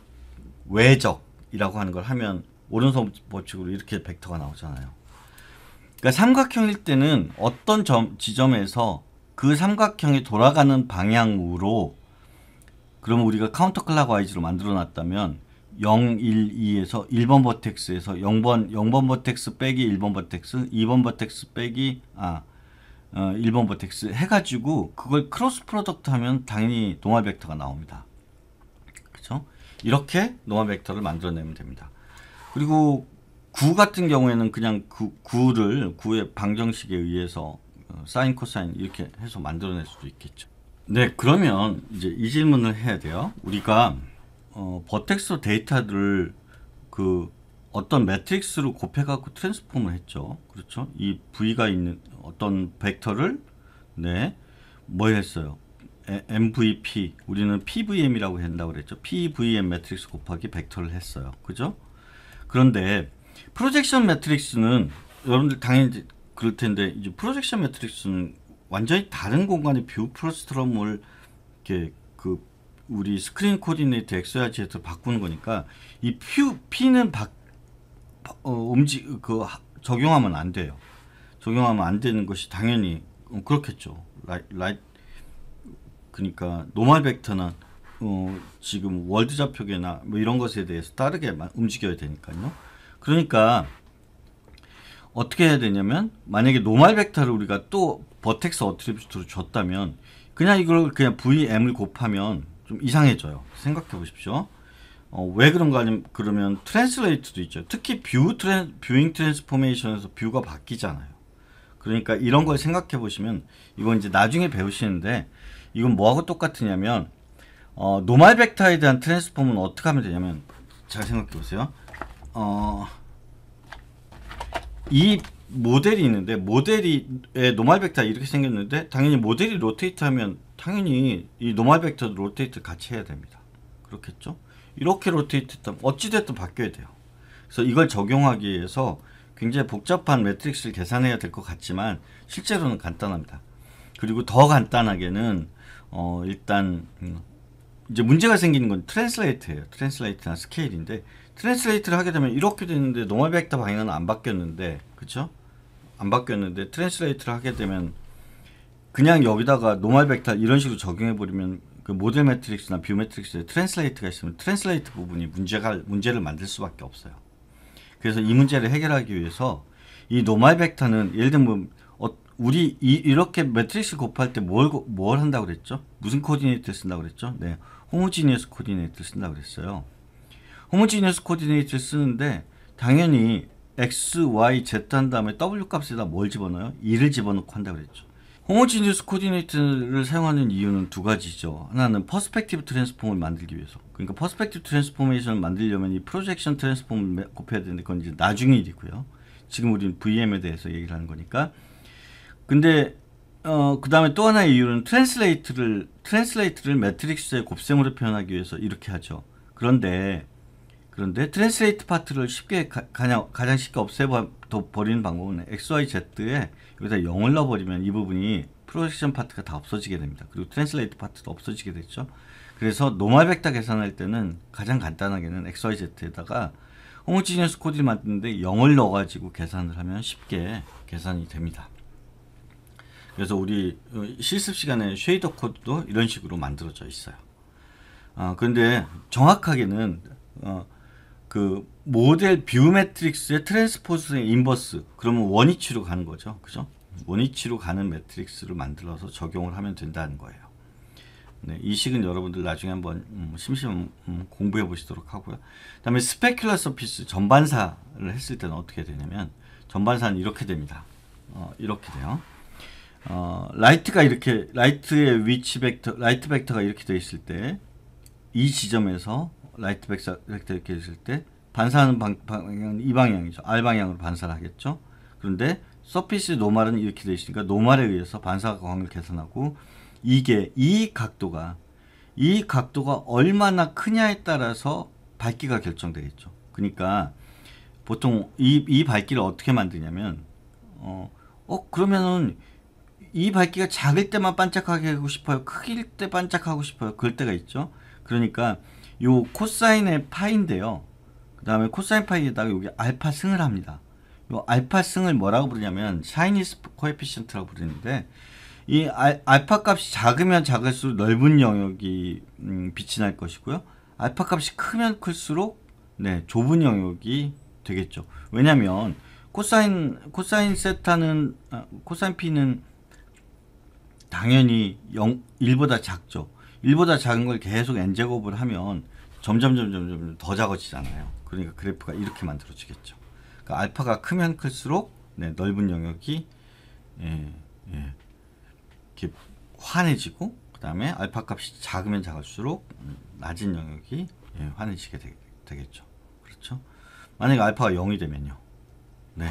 Speaker 1: 외적이라고 하는 걸 하면 오른손 법칙으로 이렇게 벡터가 나오잖아요. 그러니까 삼각형일 때는 어떤 점, 지점에서 그 삼각형이 돌아가는 방향으로 그러면 우리가 카운터 클락와이즈로 만들어 놨다면 0, 1, 2에서 1번 버텍스에서 0번 0번 버텍스 빼기 1번 버텍스, 2번 버텍스 빼기 아 어, 1번 버텍스 해가지고 그걸 크로스 프로덕트 하면 당연히 노화 벡터가 나옵니다. 그렇죠? 이렇게 노화 벡터를 만들어내면 됩니다. 그리고 구 같은 경우에는 그냥 그 구를 구의 방정식에 의해서 어, 사인 코사인 이렇게 해서 만들어낼 수도 있겠죠. 네, 그러면 이제 이 질문을 해야 돼요. 우리가 어, 버텍스 데이터를 그 어떤 매트릭스로 곱해갖고 트랜스폼을 했죠. 그렇죠? 이 V가 있는 어떤 벡터를 네, 뭐 했어요? MVP 우리는 PVM이라고 한다고 그랬죠. PVM 매트릭스 곱하기 벡터를 했어요. 그죠? 그런데 프로젝션 매트릭스는 여러분들 당연히 그럴 텐데 이제 프로젝션 매트릭스는 완전히 다른 공간의 뷰 프로스트럼을 이렇게 그 우리 스크린 코디네이터 엑스야지에서 바꾸는 거니까 이 뷰, P는 바, 어, 움직 그 적용하면 안 돼요. 적용하면 안 되는 것이 당연히 어, 그렇겠죠. 라이, 라이 그러니까 노멀 벡터나 어, 지금 월드 좌표계나 뭐 이런 것에 대해서 다르게 움직여야 되니까요. 그러니까 어떻게 해야 되냐면 만약에 노말 벡터를 우리가 또 버텍스 어트리뷰트로 줬다면 그냥 이걸 그냥 vm을 곱하면 좀 이상해져요. 생각해 보십시오. 어, 왜 그런가 하면 그러면 트랜스레이트도 있죠. 특히 뷰 트랜, 뷰잉 트랜스포메이션에서 뷰가 바뀌잖아요. 그러니까 이런 걸 생각해 보시면 이건 이제 나중에 배우시는데 이건 뭐하고 똑같으냐면 어, 노말 벡터에 대한 트랜스폼은 어떻게 하면 되냐면 잘 생각해 보세요. 어, 이 모델이 있는데 모델이 노말 벡터 이렇게 생겼는데 당연히 모델이 로테이트 하면 당연히 이 노말 벡터도 로테이트 같이 해야 됩니다. 그렇겠죠? 이렇게 로테이트 했다 어찌됐든 바뀌어야 돼요. 그래서 이걸 적용하기 위해서 굉장히 복잡한 매트릭스를 계산해야 될 것 같지만 실제로는 간단합니다. 그리고 더 간단하게는 어 일단 음, 이제 문제가 생기는 건 트랜슬레이트예요. 트랜슬레이트나 스케일인데 트랜스레이트를 하게 되면 이렇게 되는데 노멀 벡터 방향은 안 바뀌었는데 그쵸? 안 바뀌었는데 트랜스레이트를 하게 되면 그냥 여기다가 노멀 벡터 이런 식으로 적용해 버리면 그 모델 매트릭스나 뷰 매트릭스에 트랜스레이트가 있으면 트랜스레이트 부분이 문제가 문제를 만들 수밖에 없어요. 그래서 이 문제를 해결하기 위해서 이 노멀 벡터는 예를 들면 어, 우리 이, 렇게 매트릭스 곱할 때 뭘뭘 뭘 한다고 그랬죠? 무슨 코디네이트 쓴다고 그랬죠? 네. 호모지니어스 코디네이트 쓴다고 그랬어요. 호모지니어스 코디네이트를 쓰는데 당연히 x, y, z 한 다음에 w 값에다 뭘 집어넣어요? 2를 집어넣고 한다고 그랬죠. 호모지니어스 코디네이트를 사용하는 이유는 두 가지죠. 하나는 퍼스펙티브 트랜스폼을 만들기 위해서. 그러니까 퍼스펙티브 트랜스포메이션을 만들려면 이 프로젝션 트랜스폼을 곱해야 되는데 그건 이제 나중의 일이고요. 지금 우리는 VM에 대해서 얘기를 하는 거니까. 근데 어, 그 다음에 또 하나의 이유는 트랜슬레이트를 트랜슬레이트를 매트릭스의 곱셈으로 표현하기 위해서 이렇게 하죠. 그런데 그런데 트랜스레이트 파트를 쉽게 가, 냥 가장 쉽게 없애버리는 방법은 XYZ에 여기다 0을 넣어버리면 이 부분이 프로젝션 파트가 다 없어지게 됩니다. 그리고 트랜스레이트 파트도 없어지게 됐죠. 그래서 노말 벡터 계산할 때는 가장 간단하게는 XYZ에다가 호모지니어스 코드를 만드는데 0을 넣어가지고 계산을 하면 쉽게 계산이 됩니다. 그래서 우리 어, 실습 시간에 쉐이더 코드도 이런 식으로 만들어져 있어요. 어, 그런데 정확하게는 어, 그 모델 뷰매트릭스의 트랜스포스의 인버스 그러면 원위치로 가는 거죠. 그죠? 원위치로 가는 매트릭스를 만들어서 적용을 하면 된다는 거예요. 네, 이 식은 여러분들 나중에 한번 음, 심심 음, 공부해 보시도록 하고요. 그 다음에 스페큘러 서피스 전반사를 했을 때는 어떻게 되냐면 전반사는 이렇게 됩니다. 어, 이렇게 돼요. 어, 라이트가 이렇게 라이트의 위치 벡터 라이트 벡터가 이렇게 되어 있을 때 이 지점에서 라이트 벡터, 벡터 이렇게 있을 때 반사하는 방, 방향은 이 방향이죠. R 방향으로 반사를 하겠죠. 그런데 서피스 노말은 이렇게 되어 있으니까 노말에 의해서 반사 광을 개선하고 이게 이 각도가 이 각도가 얼마나 크냐에 따라서 밝기가 결정되겠죠. 그러니까 보통 이, 이 밝기를 어떻게 만드냐면 어, 어 그러면은 이 밝기가 작을 때만 반짝하게 하고 싶어요. 크길 때 반짝하고 싶어요. 그럴 때가 있죠. 그러니까 요 코사인의 파인데요. 그 다음에 코사인 파이에다가 여기 알파 승을 합니다. 요 알파 승을 뭐라고 부르냐면 샤이니스 코에피션트라고 부르는데 이 알, 알파 값이 작으면 작을수록 넓은 영역이 음, 빛이 날 것이고요. 알파 값이 크면 클수록 네, 좁은 영역이 되겠죠. 왜냐면 하 코사인 코사인 세타는 어, 코사인 피는 당연히 0 1보다 작죠. 1보다 작은 걸 계속 n제곱을 하면 점점 점점 점더 작아지잖아요. 그러니까 그래프가 이렇게 만들어지겠죠. 그러니까 알파가 크면 클수록 네, 넓은 영역이 예, 예, 이렇게 환해지고 그다음에 알파 값이 작으면 작을수록 낮은 영역이 예, 환해지게 되, 겠죠 그렇죠? 만약에 알파가 0이 되면요. 네.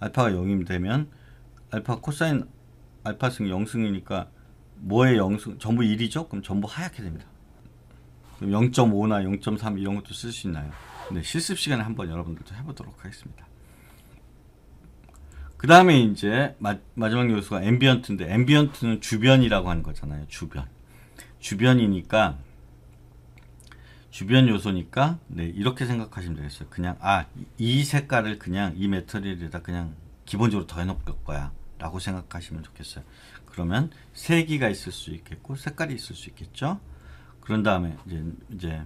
Speaker 1: 알파가 0이 되면 알파 코사인 알파 승 0승이니까 뭐의 영수 전부 1이죠? 그럼 전부 하얗게 됩니다. 그럼 0.5나 0.3 이런 것도 쓸 수 있나요? 네, 실습 시간에 한번 여러분들도 해보도록 하겠습니다. 그 다음에 이제 마, 지막 요소가 앰비언트인데 앰비언트는 주변이라고 하는 거잖아요. 주변. 주변이니까 주변 요소니까 네, 이렇게 생각하시면 되겠어요. 그냥 아 이 색깔을 그냥 이매터리얼에다 그냥 기본적으로 더해놓을 거야 라고 생각하시면 좋겠어요. 그러면 세기가 있을 수 있겠고 색깔이 있을 수 있겠죠. 그런 다음에 이제, 이제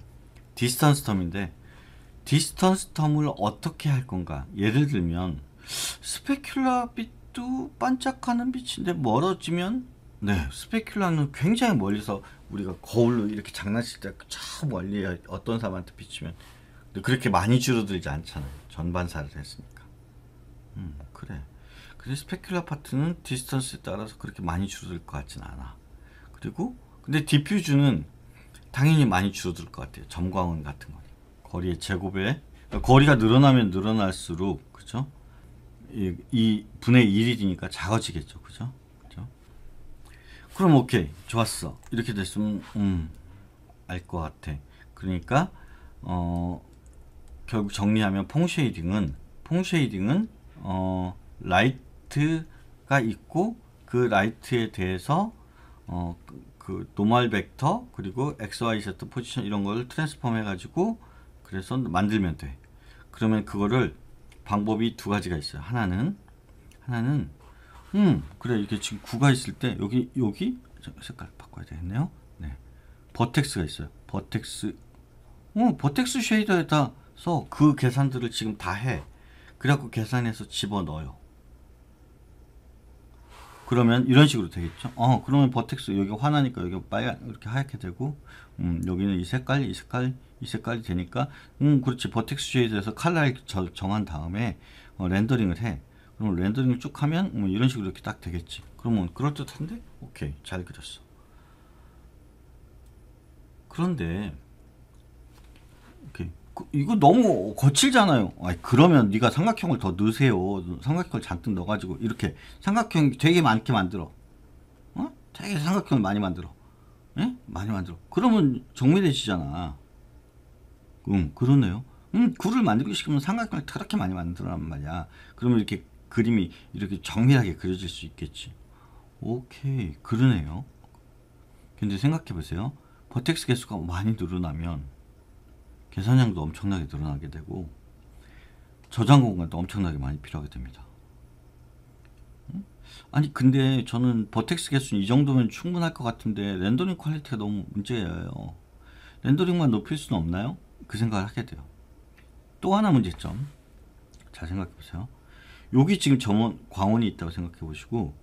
Speaker 1: 디스턴스 텀인데 디스턴스 텀을 어떻게 할 건가? 예를 들면 스페큘라 빛도 반짝하는 빛인데 멀어지면 네, 스페큘라는 굉장히 멀리서 우리가 거울로 이렇게 장난칠 때저 멀리 어떤 사람한테 비치면 그렇게 많이 줄어들지 않잖아요. 전반사를 했으니까. 음, 그래. 그래서 스페큘라 파트는 디스턴스에 따라서 그렇게 많이 줄어들 것 같진 않아. 그리고 근데 디퓨즈는 당연히 많이 줄어들 것 같아요. 점광은 같은 거. 거리의 제곱에 그러니까 거리가 늘어나면 늘어날수록 그죠? 이, 이 분의 1이니까 작아지겠죠. 그죠? 그죠? 그럼 오케이. 좋았어. 이렇게 됐으면 음. 알 것 같아. 그러니까 어 결국 정리하면 퐁쉐이딩은 퐁쉐이딩은 어 라이트 라이트가 있고 그 라이트에 대해서 어, 그 노멀 벡터 그리고 x, y, z 포지션 이런 걸 트랜스폼 해가지고 그래서 만들면 돼. 그러면 그거를 방법이 두 가지가 있어요. 하나는 하나는 음 그래 이게 지금 구가 있을 때 여기 여기 색깔 바꿔야 되겠네요. 네 버텍스가 있어요. 버텍스 어 버텍스 쉐이더에다 서그 계산들을 지금 다 해. 그래갖고 계산해서 집어 넣어요. 그러면 이런 식으로 되겠죠. 어, 그러면 버텍스 여기 환하니까 여기 빨간 이렇게 하얗게 되고, 음, 여기는 이 색깔, 이 색깔, 이 색깔이 되니까, 음, 그렇지. 버텍스 쉐이드에서 칼라를 정한 다음에 어, 렌더링을 해. 그럼 렌더링을 쭉 하면 뭐 이런 식으로 이렇게 딱 되겠지. 그러면 그럴 듯한데, 오케이, 잘 그렸어. 그런데, 오케이. 그, 이거 너무 거칠잖아요. 아이, 그러면 네가 삼각형을 더 넣으세요. 삼각형을 잔뜩 넣어가지고 이렇게 삼각형 되게 많게 만들어. 어? 되게 삼각형을 많이 만들어. 예? 많이 만들어. 그러면 정밀해지잖아. 응, 그러네요. 응, 음, 굴을 만들고싶으면 삼각형을 그렇게 많이 만들어란 말이야. 그러면 이렇게 그림이 이렇게 정밀하게 그려질 수 있겠지. 오케이, 그러네요. 근데 생각해보세요. 버텍스 개수가 많이 늘어나면 계산량도 엄청나게 늘어나게 되고 저장 공간도 엄청나게 많이 필요하게 됩니다. 아니 근데 저는 버텍스 개수는 이 정도면 충분할 것 같은데 렌더링 퀄리티가 너무 문제예요. 렌더링만 높일 수는 없나요? 그 생각을 하게 돼요. 또 하나 문제점. 잘 생각해 보세요. 여기 지금 점원 광원이 있다고 생각해 보시고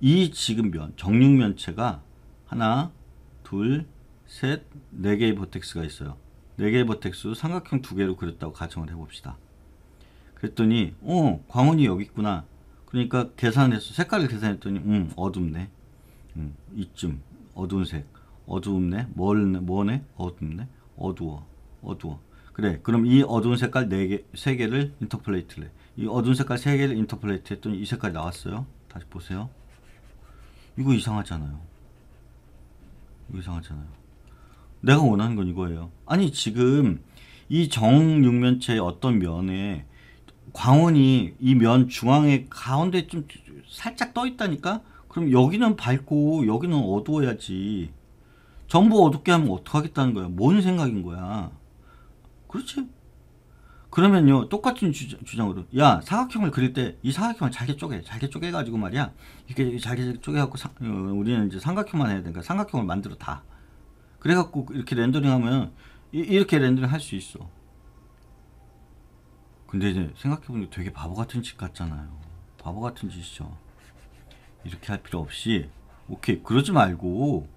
Speaker 1: 이 지금 면 정육면체가 하나, 둘, 셋, 네 개의 버텍스가 있어요. 4개의 버텍스 삼각형 2개로 그렸다고 가정을 해봅시다. 그랬더니 어 광원이 여기 있구나. 그러니까 계산했어 색깔을 계산했더니 음 어둡네. 음 이쯤 어두운 색 어두운네 멀네 뭐네 어둡네 어두워 어두워 그래 그럼 이 어두운 색깔 4개, 3개를 인터플레이트를 해. 이 어두운 색깔 3개를 인터플레이트 했더니 이 색깔이 나왔어요 다시 보세요 이거 이상하잖아요 이거 이상하잖아요 내가 원하는 건 이거예요. 아니 지금 이 정육면체의 어떤 면에 광원이 이 면 중앙에 가운데 좀 살짝 떠 있다니까? 그럼 여기는 밝고 여기는 어두워야지. 전부 어둡게 하면 어떡하겠다는 거야. 뭔 생각인 거야. 그렇지? 그러면요. 똑같은 주장, 으로 야, 사각형을 그릴 때 이 사각형을 잘게 쪼개. 잘게 쪼개가지고 말이야. 이렇게 잘게 쪼개갖고 어, 우리는 이제 삼각형만 해야 되니까 삼각형을 만들어 다. 그래갖고 이렇게 렌더링 하면 이렇게 렌더링 할 수 있어 근데 이제 생각해보니 되게 바보 같은 짓 같잖아요 바보 같은 짓이죠 이렇게 할 필요 없이 오케이 그러지 말고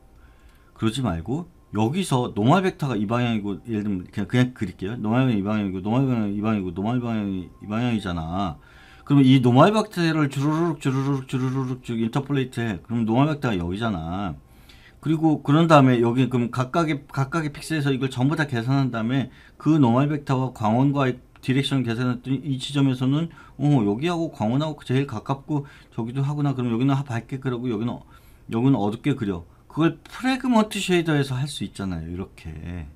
Speaker 1: 그러지 말고 여기서 노멀 벡터가 이 방향이고 예를 들면 그냥 그냥 그릴게요 노멀이 이 방향이고 노멀 방향이 이 방향이고 노멀 방향이 이 방향이잖아 그러이 노멀 벡터를 주르륵 주르륵 주르륵 주르륵 인터폴레이트 해 그럼 노멀 벡터가 여기잖아 그리고 그런 다음에 여기 그럼 각각의 각각의 픽셀에서 이걸 전부 다 계산한 다음에 그 노멀 벡터와 광원과의 디렉션 계산했더니 이 지점에서는 어 여기하고 광원하고 제일 가깝고 저기도 하구나 그럼 여기는 밝게 그리고 여기는 여기는 어둡게 그려 그걸 프레그먼트 쉐이더에서 할 수 있잖아요 이렇게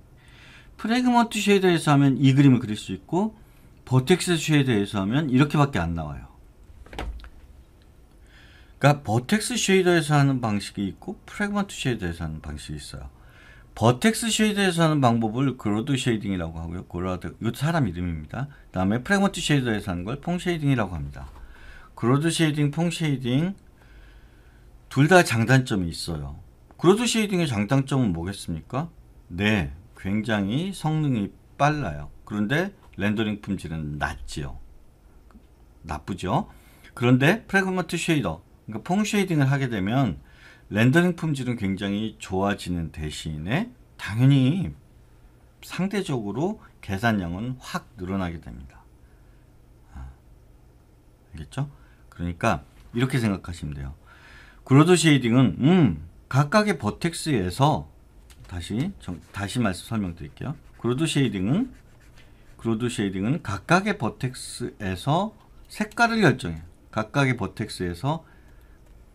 Speaker 1: 프레그먼트 쉐이더에서 하면 이 그림을 그릴 수 있고 버텍스 쉐이더에서 하면 이렇게밖에 안 나와요 그러니까 버텍스 쉐이더에서 하는 방식이 있고 프래그먼트 쉐이더에서 하는 방식이 있어요. 버텍스 쉐이더에서 하는 방법을 그로드 쉐이딩이라고 하고요. 그로드 이것도 사람 이름입니다. 그다음에 프래그먼트 쉐이더에서 하는 걸 퐁 쉐이딩이라고 합니다. 그로드 쉐이딩, 퐁 쉐이딩 둘 다 장단점이 있어요. 그로드 쉐이딩의 장단점은 뭐겠습니까? 네, 굉장히 성능이 빨라요. 그런데 렌더링 품질은 낮지요. 나쁘죠. 그런데 프래그먼트 쉐이더 그러니까 펑쉐이딩을 하게 되면 렌더링 품질은 굉장히 좋아지는 대신에 당연히 상대적으로 계산량은 확 늘어나게 됩니다. 아, 알겠죠? 그러니까 이렇게 생각하시면 돼요. 그로드 쉐이딩은 음, 각각의 버텍스에서 다시 정, 다시 말씀 설명드릴게요. 그로드 쉐이딩은 그로드 쉐이딩은 각각의 버텍스에서 색깔을 결정해요. 각각의 버텍스에서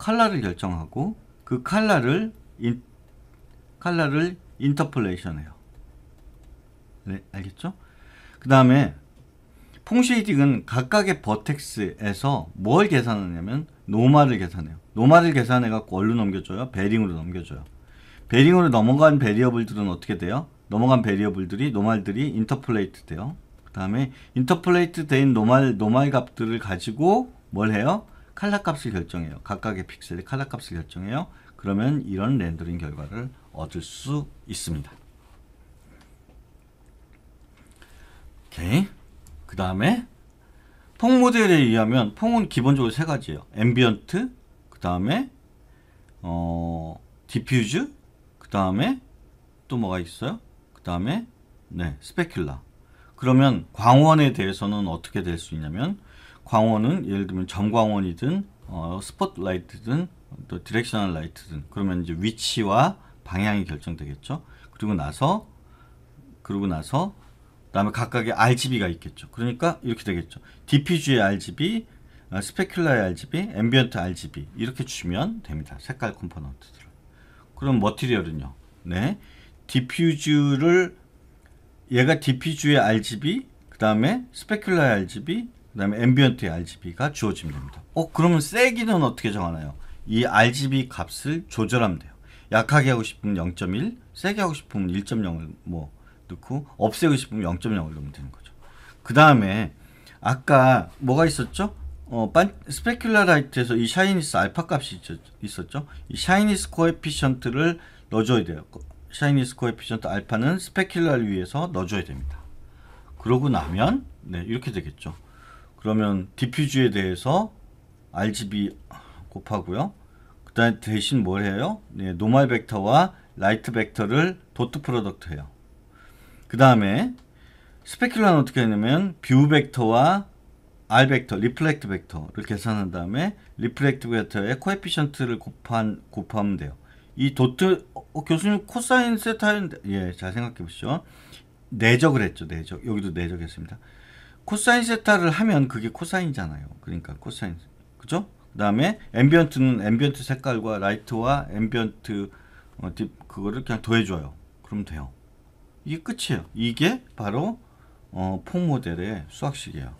Speaker 1: 칼라를 결정하고 그 칼라를 인, 칼라를 인터폴레이션 해요. 네, 알겠죠? 그 다음에 퐁쉐이딩은 각각의 버텍스에서 뭘 계산하냐면 노마를 계산해요. 노마를 계산해갖고 얼로 넘겨줘요? 베링으로 넘겨줘요. 베링으로 넘어간 베리어블들은 어떻게 돼요? 넘어간 베리어블들이 노말들이 인터폴레이트 돼요. 그 다음에 인터폴레이트 된 노말 노말 값들을 가지고 뭘 해요? 칼라 값을 결정해요. 각각의 픽셀의 칼라 값을 결정해요. 그러면 이런 렌더링 결과를 얻을 수 있습니다. 오케이. 그 다음에 폭 모델에 의하면 폭은 기본적으로 세 가지예요. 앰비언트, 그 다음에 어, 디퓨즈, 그 다음에 또 뭐가 있어요? 그 다음에 네 스페큘라. 그러면 광원에 대해서는 어떻게 될 수 있냐면 광원은 예를 들면 점광원이든 어, 스포트라이트든 또 디렉셔널 라이트든 그러면 이제 위치와 방향이 결정되겠죠. 그리고 나서 그리고 나서 그다음에 각각의 RGB가 있겠죠. 그러니까 이렇게 되겠죠. DPG의 RGB, 어, 스페큘러의 RGB, 앰비언트 RGB 이렇게 주면 됩니다. 색깔 컴포넌트들. 그럼 머티리얼은요. 네. 디퓨즈를 얘가 d p 즈의 RGB, 그다음에 스페큘러의 RGB, 그다음에 앰비언트의 RGB가 주어지면 됩니다. 어 그러면 세기는 어떻게 정하나요? 이 RGB 값을 조절하면 돼요. 약하게 하고 싶으면 0.1, 세게 하고 싶으면 1.0을 뭐 넣고 없애고 싶으면 0.0을 넣으면 되는 거죠. 그 다음에 아까 뭐가 있었죠? 어, 스페큘라 라이트에서 이 샤이니스 알파 값이 있었죠. 이 샤이니스 코에피션트를 넣어줘야 돼요. 그 샤이니스 코에피션트 알파는 스페큘라를 위해서 넣어줘야 됩니다. 그러고 나면 네, 이렇게 되겠죠. 그러면 디퓨즈에 대해서 RGB 곱하고요. 그다음 에 대신 뭘 해요? 네, 노멀 벡터와 라이트 벡터를 도트 프로덕트 해요. 그 다음에 스페큘러는 어떻게 하냐면 뷰 벡터와 R 벡터, 리플렉트 벡터를 계산한 다음에 리플렉트 벡터의 코에피션트를 곱한, 곱하면 돼요. 이 도트, 어, 교수님 코사인 세타인데, 예, 잘 생각해 보시죠. 내적을 했죠, 내적. 여기도 내적했습니다. 코사인 세타를 하면 그게 코사인이잖아요. 그러니까 코사인. 그죠? 그다음에 앰비언트는 앰비언트 색깔과 라이트와 앰비언트 어, 딥 그거를 그냥 더해 줘요. 그럼 돼요. 이게 끝이에요. 이게 바로 어, 폭 모델의 수학식이에요.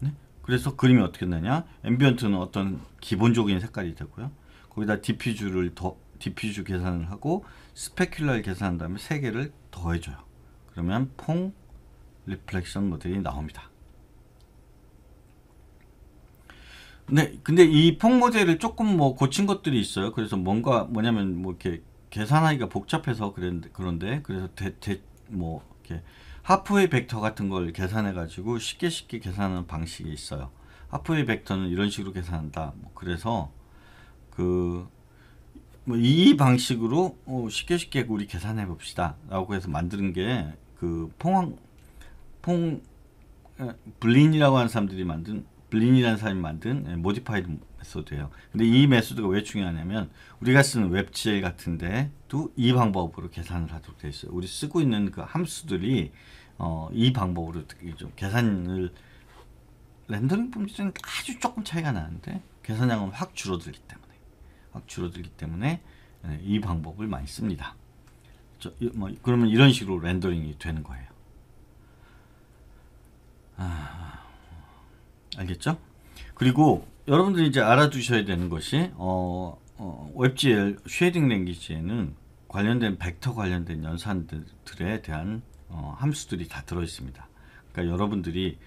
Speaker 1: 네? 그래서 그림이 어떻게 되냐? 앰비언트는 어떤 기본적인 색깔이 되고요. 거기다 디퓨즈를 더 디퓨즈 계산을 하고 스페큘러를 계산한 다음에 세 개를 더해줘요. 그러면 퐁 리플렉션 모델이 나옵니다. 네, 근데 이 폭 모델을 조금 뭐 고친 것들이 있어요. 그래서 뭔가 뭐냐면 뭐 이렇게 계산하기가 복잡해서 그런데 그런데 그래서 대뭐 이렇게 하프웨이 벡터 같은 걸 계산해 가지고 쉽게 쉽게 계산하는 방식이 있어요. 하프웨이 벡터는 이런 식으로 계산한다. 뭐 그래서 그 뭐 이 방식으로 어, 쉽게 쉽게 우리 계산해 봅시다라고 해서 만드는 게그포 폼 예, 블린이라고 하는 사람들이 만든 블린이라는 사람이 만든 모디파이드 예, 메소드예요. 근데 이 메소드가 왜 중요하냐면 우리가 쓰는 웹 g 같은데도 이 방법으로 계산을 하도록 돼 있어요. 우리 쓰고 있는 그 함수들이 어, 이 방법으로 좀 계산을 렌더링 품질은 아주 조금 차이가 나는데 계산량은 확 줄어들기 때문에 확 줄어들기 때문에 예, 이 방법을 많이 씁니다. 저, 뭐, 그러면 이런 식으로 렌더링이 되는 거예요. 아, 알겠죠? 그리고 여러분들이 이제 알아두셔야 되는 것이 어, 어, WebGL 쉐딩 랭귀지에는 관련된 벡터 관련된 연산들에 대한 어, 함수들이 다 들어 있습니다. 그러니까 여러분들이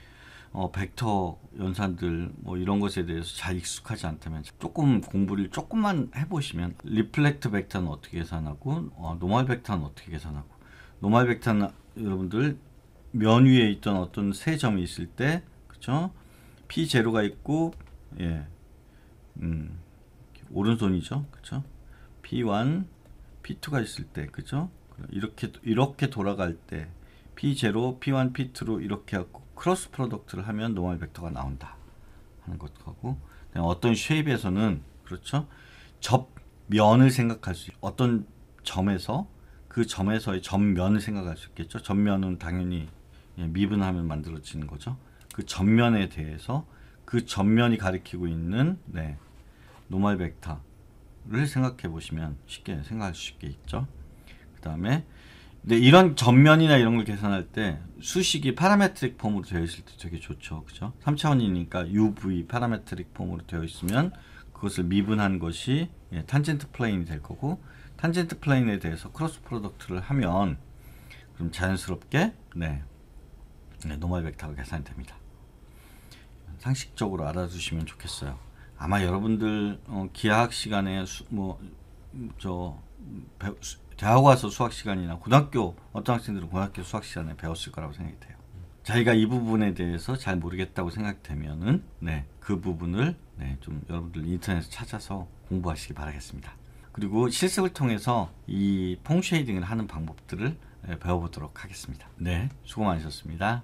Speaker 1: 어, 벡터 연산들 뭐 이런 것에 대해서 잘 익숙하지 않다면 조금 공부를 조금만 해보시면 리플렉트 벡터는 어떻게 계산하고 어, 노멀 벡터는 어떻게 계산하고 노멀 벡터는 여러분들 면 위에 있던 어떤 세 점이 있을 때 그쵸 p 제가 있고 예 음, 오른손이죠 그쵸 p1 p2가 있을 때 그쵸 이렇게 이렇게 돌아갈 때 p0 p1 p2로 이렇게 하고 크로스 프로덕트를 하면 노멀 벡터가 나온다 하는 것하고 어떤 쉐입에서는 그렇죠 접면을 생각할 수 어떤 점에서 그 점에서의 점면을 생각할 수 있겠죠. 점면은 당연히 예, 미분하면 만들어지는 거죠. 그 전면에 대해서 그 전면이 가리키고 있는 네, 노멀 벡터를 생각해 보시면 쉽게 생각할 수 있게 있죠. 그 다음에 네, 이런 전면이나 이런 걸 계산할 때 수식이 파라메트릭 폼으로 되어 있을 때 되게 좋죠. 그죠? 3차원이니까 UV 파라메트릭 폼으로 되어 있으면 그것을 미분한 것이 예, 탄젠트 플레인이 될 거고 탄젠트 플레인에 대해서 크로스 프로덕트를 하면 그럼 자연스럽게 네, 네, 노멀 벡터가 계산이 됩니다. 상식적으로 알아두시면 좋겠어요. 아마 여러분들 어, 기하학 시간에 뭐저 대학 와서 수학 시간이나 고등학교 어떤 학생들은 고등학교 수학 시간에 배웠을 거라고 생각이 돼요. 자기가 이 부분에 대해서 잘 모르겠다고 생각되면은 네, 그 부분을 네, 좀 여러분들 인터넷에서 찾아서 공부하시기 바라겠습니다. 그리고 실습을 통해서 이 퐁쉐이딩을 하는 방법들을 예, 배워보도록 하겠습니다. 네, 수고 많으셨습니다.